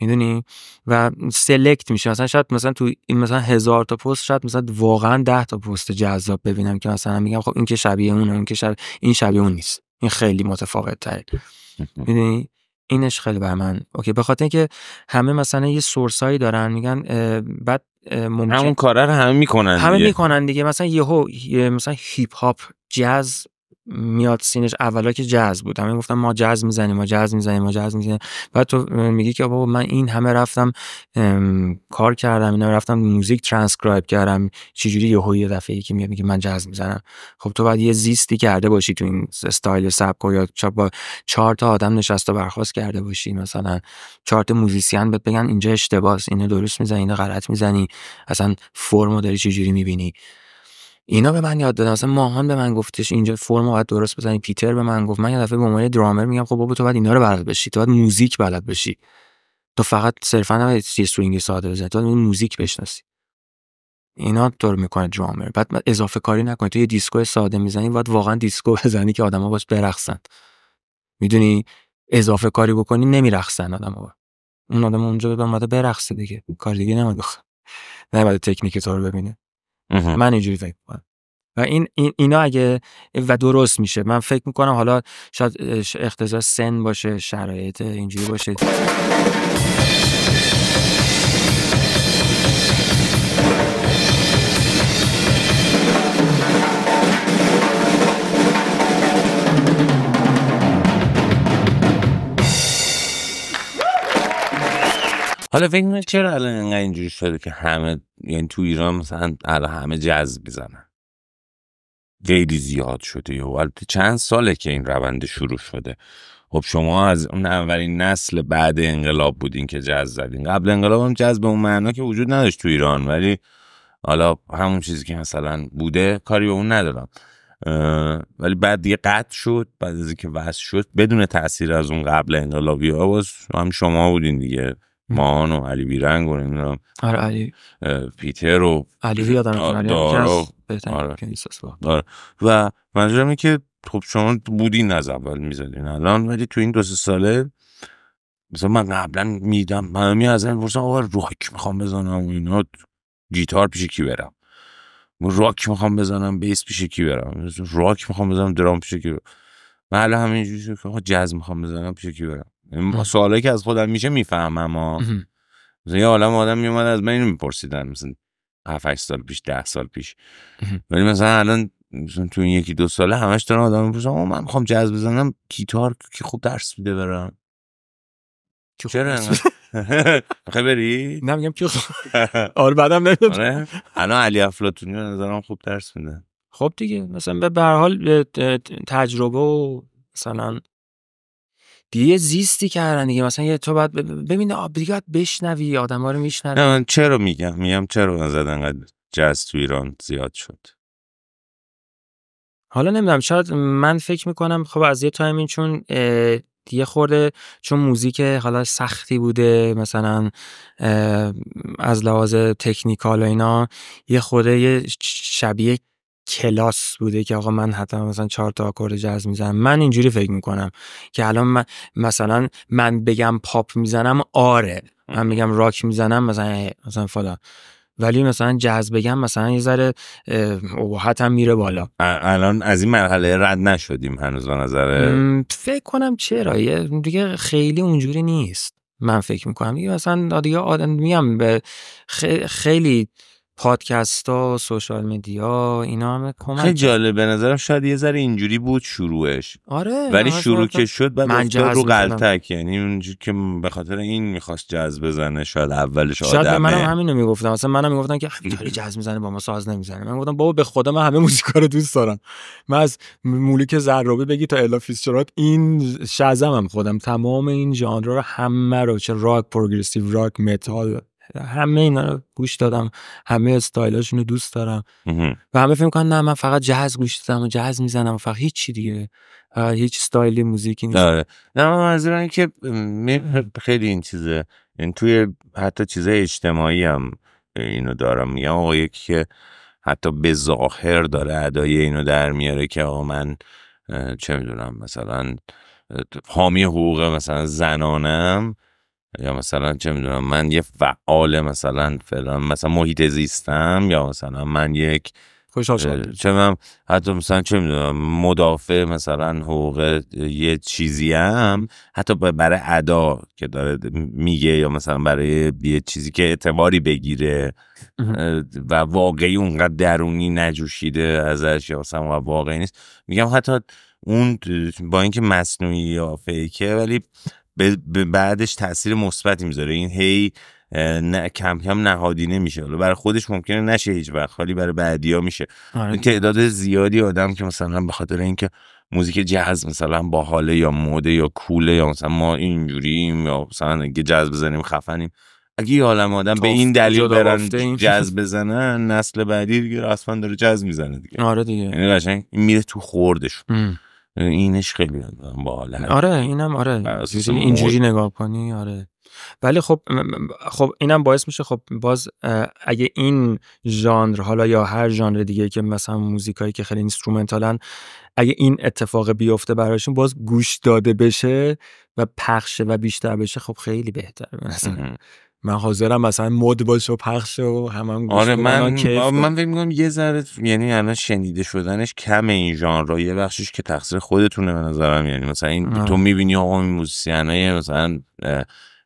میدونی و سلکت میشه مثلا شاید مثلا تو این مثلا هزار تا پست شاید مثلا واقعا ده تا پست جذاب ببینم که مثلا میگم خب این که شبیه اونه اون که شبیه این شبیه اون نیست این خیلی متفاوت تره میدونی اینش خیلی بر من اوکی به خاطر اینکه همه مثلا یه سورسایی دارن میگن بعد ممکن همون کارا رو همه میکنن همه دیگه. میکنن دیگه مثلا یهو مثلا هیپ هاپ جاز میاد سینش اولا که جاز بود همه گفتم ما جاز میزنیم ما جاز میزنیم ما جاز میزنیم بعد تو میگی که بابا من این همه رفتم کار کردم اینا رفتم موزیک ترانسکرایب کردم چجوری یهو یه دفعه که میاد میگه من جاز میزنم خب تو باید یه زیستی کرده باشی تو این استایل سبک یا با چهار تا آدم نشسته برخواست کرده باشی مثلا چهار تا موزیسین بهت بگن اینجا اشتباس اینو درست میزنی اینو غلط میزنی اصلا فرمو داری چجوری میبینی اینا به من یاد دادن مثلا ماهان به من گفتش اینجا فرم باید درست بزنی پیتر به من گفت من یه دفعه به عنوان درامر میگم خب بابا تو باید اینا رو بلد بشی تو باید موزیک بلد بشی تو فقط صرفا نباید یه سوینگ ساده بزنی تو باید موزیک بشناسی اینا تو میکنه درامر بعد اضافه کاری نکنی تو یه دیسکو ساده میزنی باید واقعا دیسکو بزنی که آدما باش برقصن میدونی اضافه کاری بکنی نمیرقصن آدما اون آدم اونجا به اومده برقصه دیگه کار دیگه نمیاد نه بعد تکنیک تو رو ببینه من اینجوری فکر میکنم و این, اگه و درست میشه من فکر میکنم حالا شاید سن باشه شرایط اینجوری باشه حالا فکر چرا الان انقدر اینجوری شده که همه یعنی تو ایران مثلا الان همه جذب میزنن خیلی زیاد شده و البته چند ساله که این روند شروع شده خب شما از اون اولین نسل بعد انقلاب بودین که جذب زدین قبل انقلاب هم به اون معنا که وجود نداشت تو ایران ولی حالا همون چیزی که مثلا بوده کاری به اون ندارم ولی بعد دیگه قطع شد بعد از اینکه وصل شد بدون تاثیر از اون قبل انقلابی ها باز هم شما بودین دیگه مان و علی بیرنگ و نمیدونم آره علی پیتر و علی یادم دارو آره. آره. و منظورم اینه که خب شما بودین از اول میزدین الان ولی تو این دو سه ساله مثلا من قبلا میدم من می از این پرسن آقا راک میخوام بزنم و اینا گیتار پیش کی برم راک میخوام بزنم بیس پیش کی برم راک میخوام بزنم درام پیش کی برم من الان همینجوری که آقا جاز میخوام بزنم پیش کی برم سوالایی که از خودم میشه میفهمم ها مثلا یه عالم آدم میومد از من میپرسیدن مثلا 7 8 سال پیش 10 سال پیش ولی مثلا الان مثلا تو این یکی دو ساله همش دارن آدم میپرسن من میخوام جاز بزنم گیتار که خوب درس میده برم چرا میخوای بری؟ نه میگم که آره بعدم نمیدونم آره. الان علی افلاطونی نظرم خوب درس میده خب دیگه مثلا به هر حال تجربه و مثلا دیگه زیستی کردن دیگه مثلا یه تو باید ببین دیگه بشنوی آدما رو میشنوی من چرا میگم میگم چرا من انقدر جاز تو ایران زیاد شد حالا نمیدونم شاید من فکر میکنم خب از یه تایمین چون یه خورده چون موزیک حالا سختی بوده مثلا از لحاظ تکنیکال و اینا یه خورده یه شبیه کلاس بوده که آقا من حتی مثلا چهار تا آکورد جاز میزنم من اینجوری فکر میکنم که الان من مثلا من بگم پاپ میزنم آره من میگم راک میزنم مثلا مثلا فلا. ولی مثلا جاز بگم مثلا یه ذره اوهات میره بالا الان از این مرحله رد نشدیم هنوز به نظر فکر کنم چرا یه دیگه خیلی اونجوری نیست من فکر میکنم دیگه مثلا دیگه آدم میام به خیلی پادکست ها سوشال میدیا اینا هم کمک خیلی جالب به نظرم شاید یه ذره اینجوری بود شروعش آره ولی شروع که شد بعد من رو غلطک یعنی اونجوری که به خاطر این میخواست جذب بزنه شاید اولش آدمه شاید به منم همینو میگفتم اصلا منم میگفتم که خب، داری جذب میزنه با ما ساز نمیزنه من گفتم بابا به خدا من همه موزیکا رو دوست دارم من از مولیک زرابه بگی تا الا فیسچرات این شازمم خودم تمام این ژانر رو همه رو چه راک پروگرسیو راک متال همه اینا رو گوش دادم همه استایلاشون رو دوست دارم و همه فکر میکنن نه من فقط جاز گوش دادم و جاز میزنم فقط هیچ چی دیگه هیچ استایلی موزیکی نیست آره. نه منظورم اینه که خیلی این چیزه این یعنی توی حتی چیزای اجتماعی هم اینو دارم یا آقا یکی که حتی به ظاهر داره ادای اینو در میاره که آقا من چه میدونم مثلا حامی حقوق مثلا زنانم یا مثلا چه میدونم من یه فعال مثلا فلان مثلا محیط زیستم یا مثلا من یک خوشحال شد چه من حتی مثلا چه میدونم مدافع مثلا حقوق یه چیزی هم حتی برای ادا که داره میگه یا مثلا برای یه چیزی که اعتباری بگیره و واقعی اونقدر درونی نجوشیده ازش یا مثلا واقعی نیست میگم حتی اون با اینکه مصنوعی یا فیکه ولی به بعدش تاثیر مثبتی میذاره این هی نه کم کم نهادی نمیشه حالا برای خودش ممکنه نشه هیچ وقت خالی برای بعدیا میشه آره. تعداد زیادی آدم که مثلا به خاطر اینکه موزیک جاز مثلا حاله یا موده یا کوله یا مثلا ما اینجوریم یا مثلا اگه جاز بزنیم خفنیم اگه یه عالم آدم به این دلیل برن جاز بزنن نسل بعدی دیگه اصلا داره جاز میزنه دیگه آره دیگه یعنی قشنگ میره تو خوردش اینش خیلی با آره اینم آره اینجوری نگاه کنی آره ولی خب خب اینم باعث میشه خب باز اگه این ژانر حالا یا هر ژانر دیگه که مثلا موزیکایی که خیلی اینسترومنتالن اگه این اتفاق بیفته برایشون باز گوش داده بشه و پخشه و بیشتر بشه خب خیلی بهتر مثلا من حاضرم مثلا مد باشه و پخش و هم, هم گوش آره من من فکر یه ذره یعنی الان شنیده شدنش کم این ژانر یه بخشش که تقصیر خودتونه به نظرم یعنی مثلا این تو میبینی آقا این موزیسینای مثلا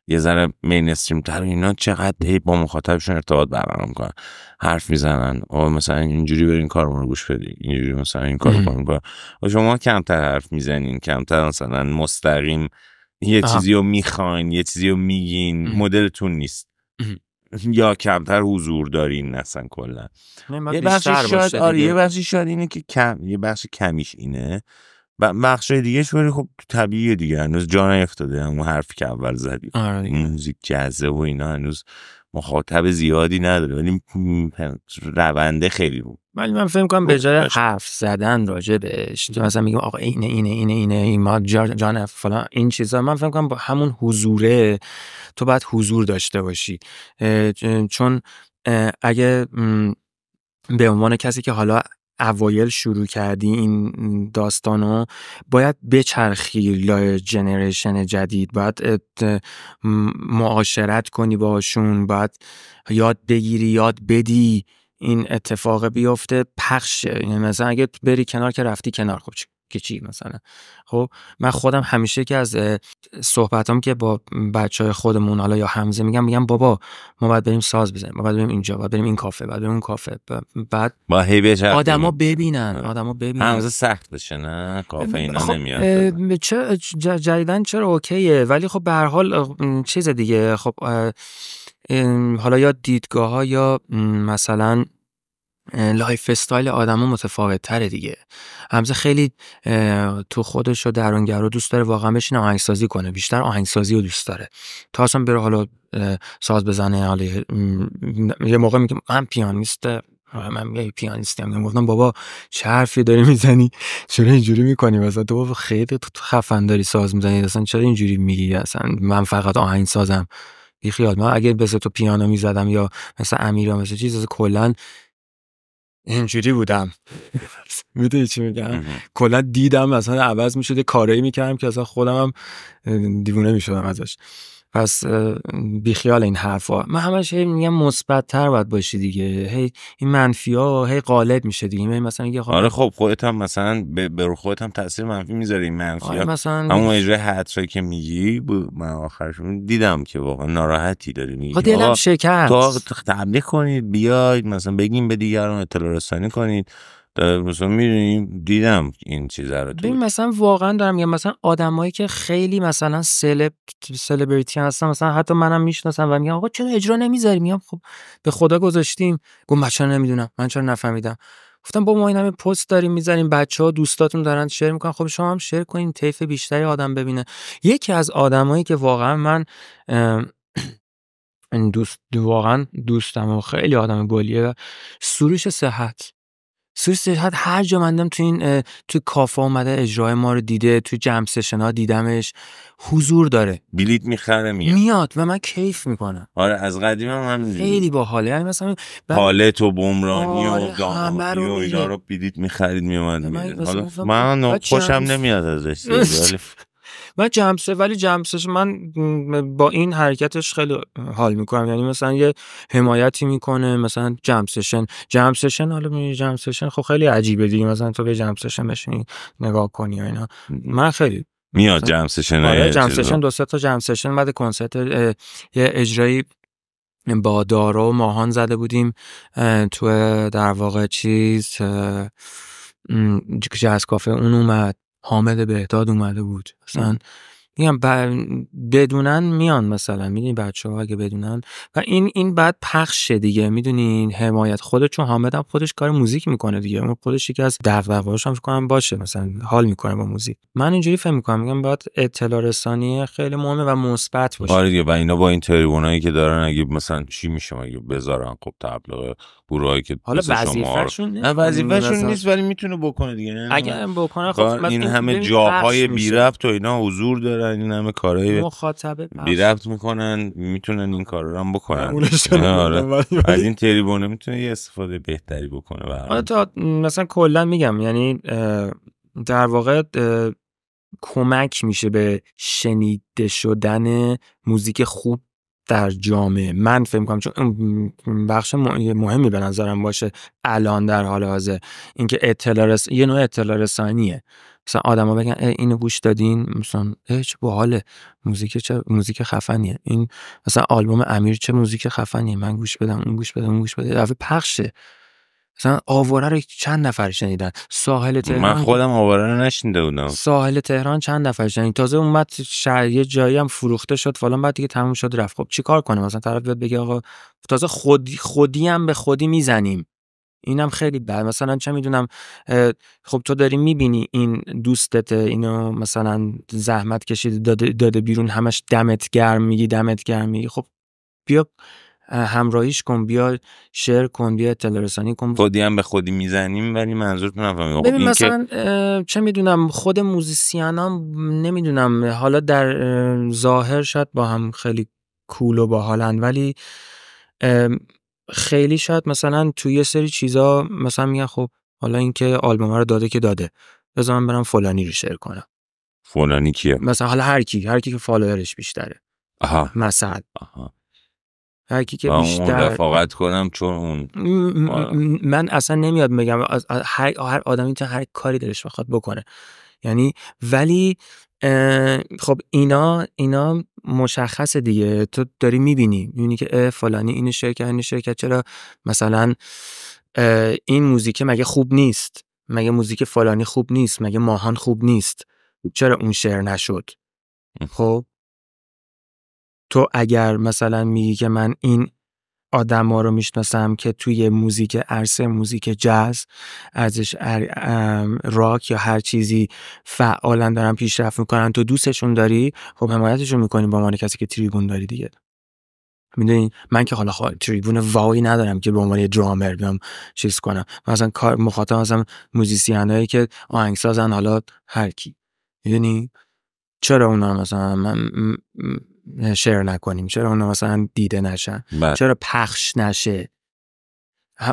یه ذره مینستریم تر اینا چقدر هی با مخاطبشون ارتباط برقرار میکنن حرف میزنن او مثلا اینجوری برین کارمون رو گوش بدی اینجوری مثلا این کارو کن شما کمتر حرف میزنین کمتر مثلا مستقیم یه آه. چیزی رو میخواین یه چیزی رو میگین مدلتون نیست یا کمتر حضور دارین اصلا کلا یه بخشی شاید آره یه بخشی شاید اینه که کم یه بخش کمیش اینه و بخشای دیگه ولی خب طبیعیه دیگه هنوز جا افتاده اون حرفی که اول زدی آره موزیک جزه و اینا هنوز مخاطب زیادی نداره ولی رونده خیلی بود ولی من فکر کنم به خب، جای حرف زدن راجبش تو مثلا میگم آقا اینه اینه اینه اینه این ما جان فلان این چیزا من فکر کنم با همون حضوره تو باید حضور داشته باشی چون اگه به عنوان کسی که حالا اوایل شروع کردی این داستانو باید بچرخی لای جنریشن جدید باید معاشرت کنی باشون باید یاد بگیری یاد بدی این اتفاق بیفته پخش یعنی مثلا اگه بری کنار که رفتی کنار خب که چی مثلا خب من خودم همیشه که از صحبتام که با بچه های خودمون حالا یا حمزه میگم میگم بابا ما باید بریم ساز بزنیم ما باید بریم اینجا باید بریم این کافه باید بریم اون کافه بعد با آدما ببینن آدما ببینن حمزه سخت بشه نه کافه اینا خب نمیاد چه جدیدن چرا اوکیه ولی خب به هر حال چیز دیگه خب حالا یا دیدگاه ها یا مثلا لایف استایل آدم متفاوت تره دیگه همزه خیلی تو خودش درانگر رو دوست داره واقعا بشین آهنگسازی کنه بیشتر آهنگسازی رو دوست داره تا اصلا بره حالا ساز بزنه حالا یه موقع میگه من پیانیست من پیانیستی پیانیستم گفتم بابا چه حرفی داری میزنی چرا اینجوری میکنی مثلا تو بابا خیلی خفن داری ساز میزنی اصلا چرا اینجوری میگی اصلا من فقط آهنگسازم. بیخیال من اگه بس تو پیانو میزدم یا مثل امیر مثل چیز کلا اینجوری بودم میدونی چی میگم کلا دیدم مثلا عوض میشد کارایی میکردم که اصلا خودم هم دیوونه میشدم ازش پس بیخیال این حرفا من همش هی میگم تر باید باشی دیگه هی این منفی ها هی غالب میشه دیگه مثلا یه خب آره خب خودت هم مثلا به رو خودت هم تاثیر منفی میذاری این منفی آره اما اجرای حتری که میگی من آخرش دیدم که واقعا ناراحتی داری میگی خب دلم شکست تو تبلیغ کنید بیاید مثلا بگیم به دیگران اطلاع رسانی کنید مثلا میدونیم دیدم این چیزا رو تو مثلا واقعا دارم میگم مثلا آدمایی که خیلی مثلا سلب سلبریتی هستن مثلا حتی منم میشناسم و میگم آقا چرا اجرا نمیذاری میگم خب به خدا گذاشتیم گفت من نمیدونم من چرا نفهمیدم گفتم با ما این همه پست داریم میذاریم بچه ها دوستاتون دارن شیر میکنن خب شما هم شیر کنین طیف بیشتری آدم ببینه یکی از آدمایی که واقعا من دوست واقعا دوستم و خیلی آدم گلیه و سروش صحت سوری حد هر جا مندم تو این تو کافه اومده اجرای ما رو دیده تو جم سشن ها دیدمش حضور داره بلیت میخره میاد میاد و من کیف میکنم آره از قدیم هم هم. خیلی باحاله یعنی مثلا بر... تو و بمرانی و آره، دامانی و اینا رو بلیت میخرید میومد من, من خوشم نمیاد ازش من جمسه ولی جمسش من با این حرکتش خیلی حال میکنم یعنی مثلا یه حمایتی میکنه مثلا جمسشن جمسشن حالا می جمسشن خب خیلی عجیبه دیگه مثلا تو به جمسشن بشینی نگاه کنی و اینا من خیلی میاد جمسشن آره دو سه تا جمسشن بعد کنسرت یه اجرایی با دارو و ماهان زده بودیم تو در واقع چیز جز کافه اون اومد حامد بهداد اومده بود مثلا میگم بدونن میان مثلا میدونی بچه ها اگه بدونن و این این بعد پخش دیگه میدونین حمایت خودت چون حامد هم خودش کار موزیک میکنه دیگه اون خودش یکی از دغدغه‌هاش هم فکر باشه مثلا حال میکنه با موزیک من اینجوری فهم میکنم میگم باید اطلاع رسانی خیلی مهمه و مثبت باشه آره دیگه و اینا با این تریبونایی که دارن اگه مثلا چی میشه مگه بذارن خب تبلیغ که حالا وظیفه‌شون آره. نه نیست ولی میتونه بکنه دیگه اگر بکنه خب این همه جاهای بی و اینا حضور دارن این همه کارهای مخاطبه بی میکنن میتونن این کارا رو بکنن آره. از این تریبونه میتونه یه استفاده بهتری بکنه مثلا کلا میگم یعنی در واقع کمک میشه به شنیده شدن موزیک خوب در جامعه من فکر کنم چون بخش مهمی به نظرم باشه الان در حال حاضر اینکه اطلاع رس... یه نوع اطلاع رسانیه مثلا آدما بگن اینو گوش دادین مثلا چه باحاله موزیک چه موزیک خفنیه این مثلا آلبوم امیر چه موزیک خفنیه من گوش بدم اون گوش بدم اون گوش بده دفعه پخشه مثلا آواره رو چند نفر شنیدن ساحل تهران من خودم آواره رو نشنیده بودم ساحل تهران چند نفر شنیدن تازه اومد شهر یه جایی هم فروخته شد فلان بعد دیگه تموم شد رفت خب چیکار کنیم مثلا طرف بیاد بگه آقا تازه خودی خودی هم به خودی میزنیم اینم خیلی بد مثلا چه میدونم خب تو داری میبینی این دوستت اینو مثلا زحمت کشید داده, داده بیرون همش دمت گرم میگی دمت گرم میگی خب بیا همراهیش کن بیا شیر کن بیا تلرسانی کن خودی هم به خودی میزنیم ولی منظورتون نفهمیدم ببین مثلا چه میدونم خود هم نمیدونم حالا در ظاهر شاید با هم خیلی کول و باحالن ولی خیلی شاید مثلا توی یه سری چیزا مثلا میگن خب حالا اینکه آلبوم رو داده که داده بذار من برم فلانی رو شیر کنم فلانی کیه مثلا حالا هر کی هر کی که فالوورش بیشتره آها مثلا آها. هرکی که بیشتر کنم چون اون من اصلا نمیاد بگم هر هر آدمی هر کاری دلش بخواد بکنه یعنی ولی خب اینا اینا مشخص دیگه تو داری میبینی میبینی که فلانی این شرکت این شرکت چرا مثلا این موزیک مگه خوب نیست مگه موزیک فلانی خوب نیست مگه ماهان خوب نیست چرا اون شعر نشد خب تو اگر مثلا میگی که من این آدم ها رو میشناسم که توی موزیک عرصه موزیک جاز ارزش راک یا هر چیزی فعالا دارن پیشرفت میکنن تو دوستشون داری خب حمایتشون میکنی با عنوان کسی که تریبون داری دیگه میدونی من که حالا خواهد تریبون ندارم که به عنوان درامر بیام چیز کنم مثلا کار مخاطب موزیسیان موزیسین که آهنگسازن حالا هر کی میدونی چرا اونا مثلا من شیر نکنیم چرا اونا مثلا دیده نشن بله. چرا پخش نشه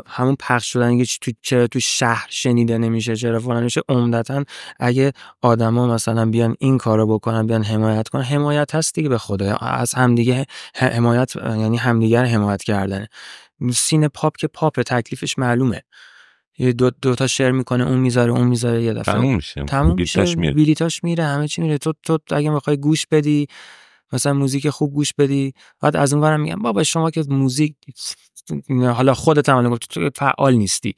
همون پخش شدن که تو چرا تو شهر شنیده نمیشه چرا فلان میشه عمدتا اگه آدما مثلا بیان این کارو بکنن بیان حمایت کنن حمایت هست دیگه به خدا از همدیگه حمایت یعنی همدیگر حمایت کردن سینه پاپ که پاپ تکلیفش معلومه یه دو, تا شعر میکنه اون میذاره اون میذاره یه دفعه تموم میشه تموم میشه میره همه چی میره تو تو اگه میخوای گوش بدی مثلا موزیک خوب گوش بدی بعد از ورم میگم بابا شما که موزیک حالا خودت هم گفت تو فعال نیستی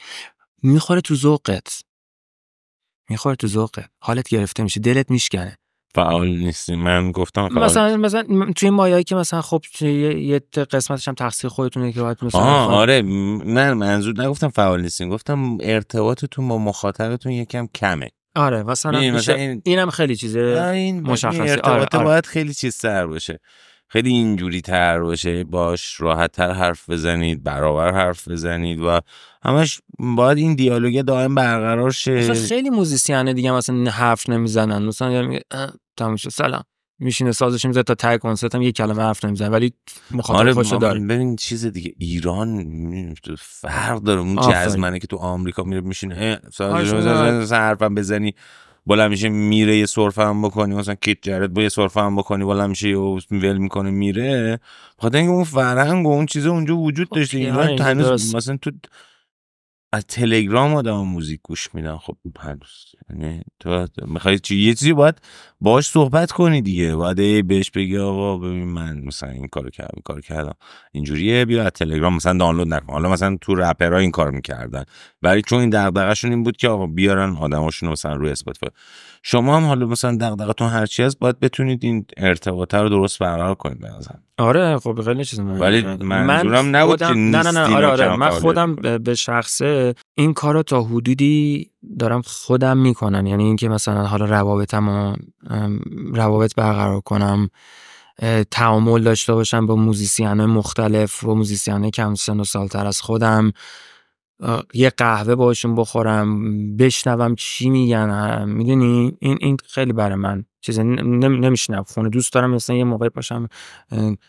میخوره تو ذوقت میخوره تو ذوقت حالت گرفته میشه دلت میشکنه فعال نیستی من گفتم فعال. مثلا مثلا توی مایایی که مثلا خب یه قسمتش هم تقصیر خودتونه که باید مثلا آه آره نه منظور نگفتم فعال نیستیم گفتم ارتباطتون با مخاطبتون یکم کمه آره مثلا, این اینم خیلی چیز مشخصی این آره، آره. ارتباط باید خیلی چیز سر باشه خیلی اینجوری تر باشه باش راحت تر حرف بزنید برابر حرف بزنید و همش باید این دیالوگ دائم برقرار شه خیلی موزیسیانه دیگه مثلا حرف نمیزنن مثلا میگه تموم سلام میشینه سازش میزنه تا تگ کنسرت هم یه کلمه حرف نمیزنه ولی مخاطب آره خوشو داره آره، ببین چیز دیگه ایران فرق داره اون جزمنه که تو آمریکا میره میشینه سازش آره، آره. حرفم بزنی بالا میشه میره یه سرفه هم بکنی مثلا کیت جرد با یه سرفه هم بکنی بالا میشه یه ول میکنه میره بخاطر اینکه اون فرهنگ و اون چیز اونجا وجود داشته خب، ایران یعنی هنوز مثلا تو از تلگرام آدم موزیک گوش میدن خب هنوز نه تو میخوای چی یه چیزی باید باهاش صحبت کنی دیگه باید بهش بگی آقا ببین من مثلا این کارو کردم کار کارو کردم اینجوریه بیا از تلگرام مثلا دانلود نکن حالا مثلا تو رپرها این کار میکردن ولی چون این دغدغه‌شون این بود که آقا بیارن آدماشونو مثلا روی اسپاتیفای شما هم حالا مثلا دغدغتون هر چی هست باید بتونید این ارتباط رو درست برقرار کنید نظر آره خب خیلی چیز من ولی منظورم من نبود که نه نه نه آره آره من خودم به شخصه این کارو تا حدودی دارم خودم میکنم یعنی اینکه مثلا حالا روابطم روابط برقرار کنم تعامل داشته باشم با موزیسیانه مختلف و موزیسیانه کم سن و سالتر از خودم یه قهوه باشون بخورم بشنوم چی میگن میدونی این این خیلی برای من چیزی نم... نمیشنم خونه دوست دارم مثلا یه موقعی باشم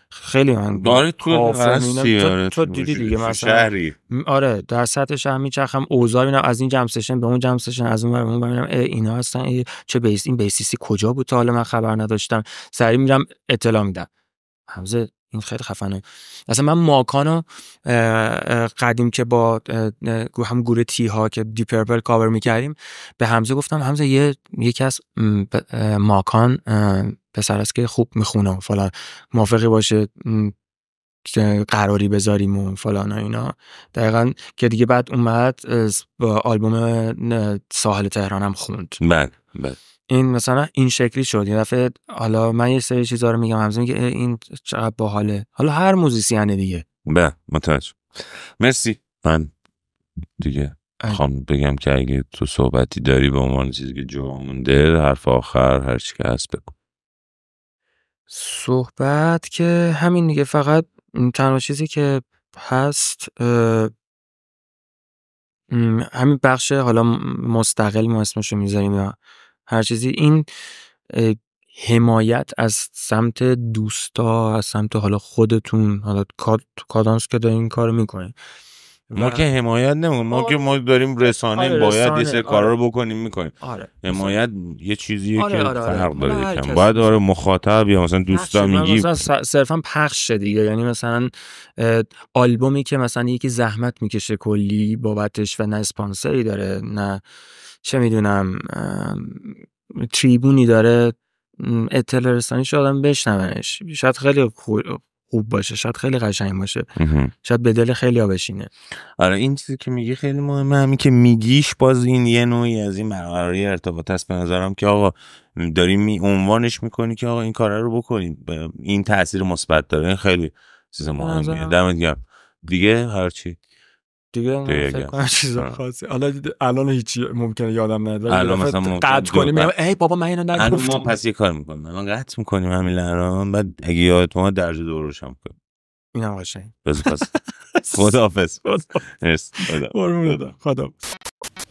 خیلی من آره تو آره، تو, دیدی دیگه مثلا شهری آره در سطح شهر میچرخم اوضاع ببینم از این جم به اون جم سشن از اون اون ببینم اینا هستن ای چه بیس این بیسیسی کجا بود تا حالا من خبر نداشتم سریع میرم اطلاع میدم حمزه این خیلی خفنه اصلا من ماکانو قدیم که با هم گوره تی ها که دی پرپل کاور میکردیم به همزه گفتم همزه یه یکی از ماکان پسر است که خوب میخونه فلان موافقی باشه قراری بذاریم و فلان اینا دقیقا که دیگه بعد اومد با آلبوم ساحل تهرانم خوند بله بله این مثلا این شکلی شد یه دفعه حالا من یه سری چیزا رو میگم همزمان که این چقدر باحاله حالا هر موزیسیانه دیگه به متوجه مرسی من دیگه خوام بگم که اگه تو صحبتی داری به عنوان چیزی که جو مونده حرف آخر هر چی که هست بگو صحبت که همین دیگه فقط تنها چیزی که هست همین بخش حالا مستقل ما اسمشو میذاریم یا هر چیزی این حمایت از سمت دوستا از سمت حالا خودتون حالا کادانس که دارین کار میکنین ما که حمایت نمون ما که ما داریم رسانه آره، باید یه آره. کارا رو بکنیم میکنیم آره. حمایت یه چیزیه که فرق داره یکم باید آره مخاطب یا مثلا دوستا میگی مثلا صرفا پخش دیگه یعنی مثلا آلبومی که مثلا یکی زحمت میکشه کلی بابتش و نه اسپانسری داره نه چه میدونم تریبونی داره اطلاع رسانی شادم بشنونش شاید خیلی خوب خوب باشه شاید خیلی قشنگ باشه شاید به دل خیلی ها بشینه آره این چیزی که میگی خیلی مهمه همین که میگیش باز این یه نوعی از این برقراری ارتباط است به نظرم که آقا داری می عنوانش میکنی که آقا این کارا رو بکنی این تاثیر مثبت داره این خیلی چیز مهمه دمت گرم دیگه هرچی دیگه, فکر کنم چیز خاصی حالا الان هیچ ممکنه یادم نیاد الان مثلا قطع کنیم میگم ای بابا من اینو نگفتم ما پس یه کار میکنیم الان قطع میکنیم همین الان بعد اگه یادت ما درج دورش هم کنیم اینم قشنگ بس پس خدا مرسی خدا خدا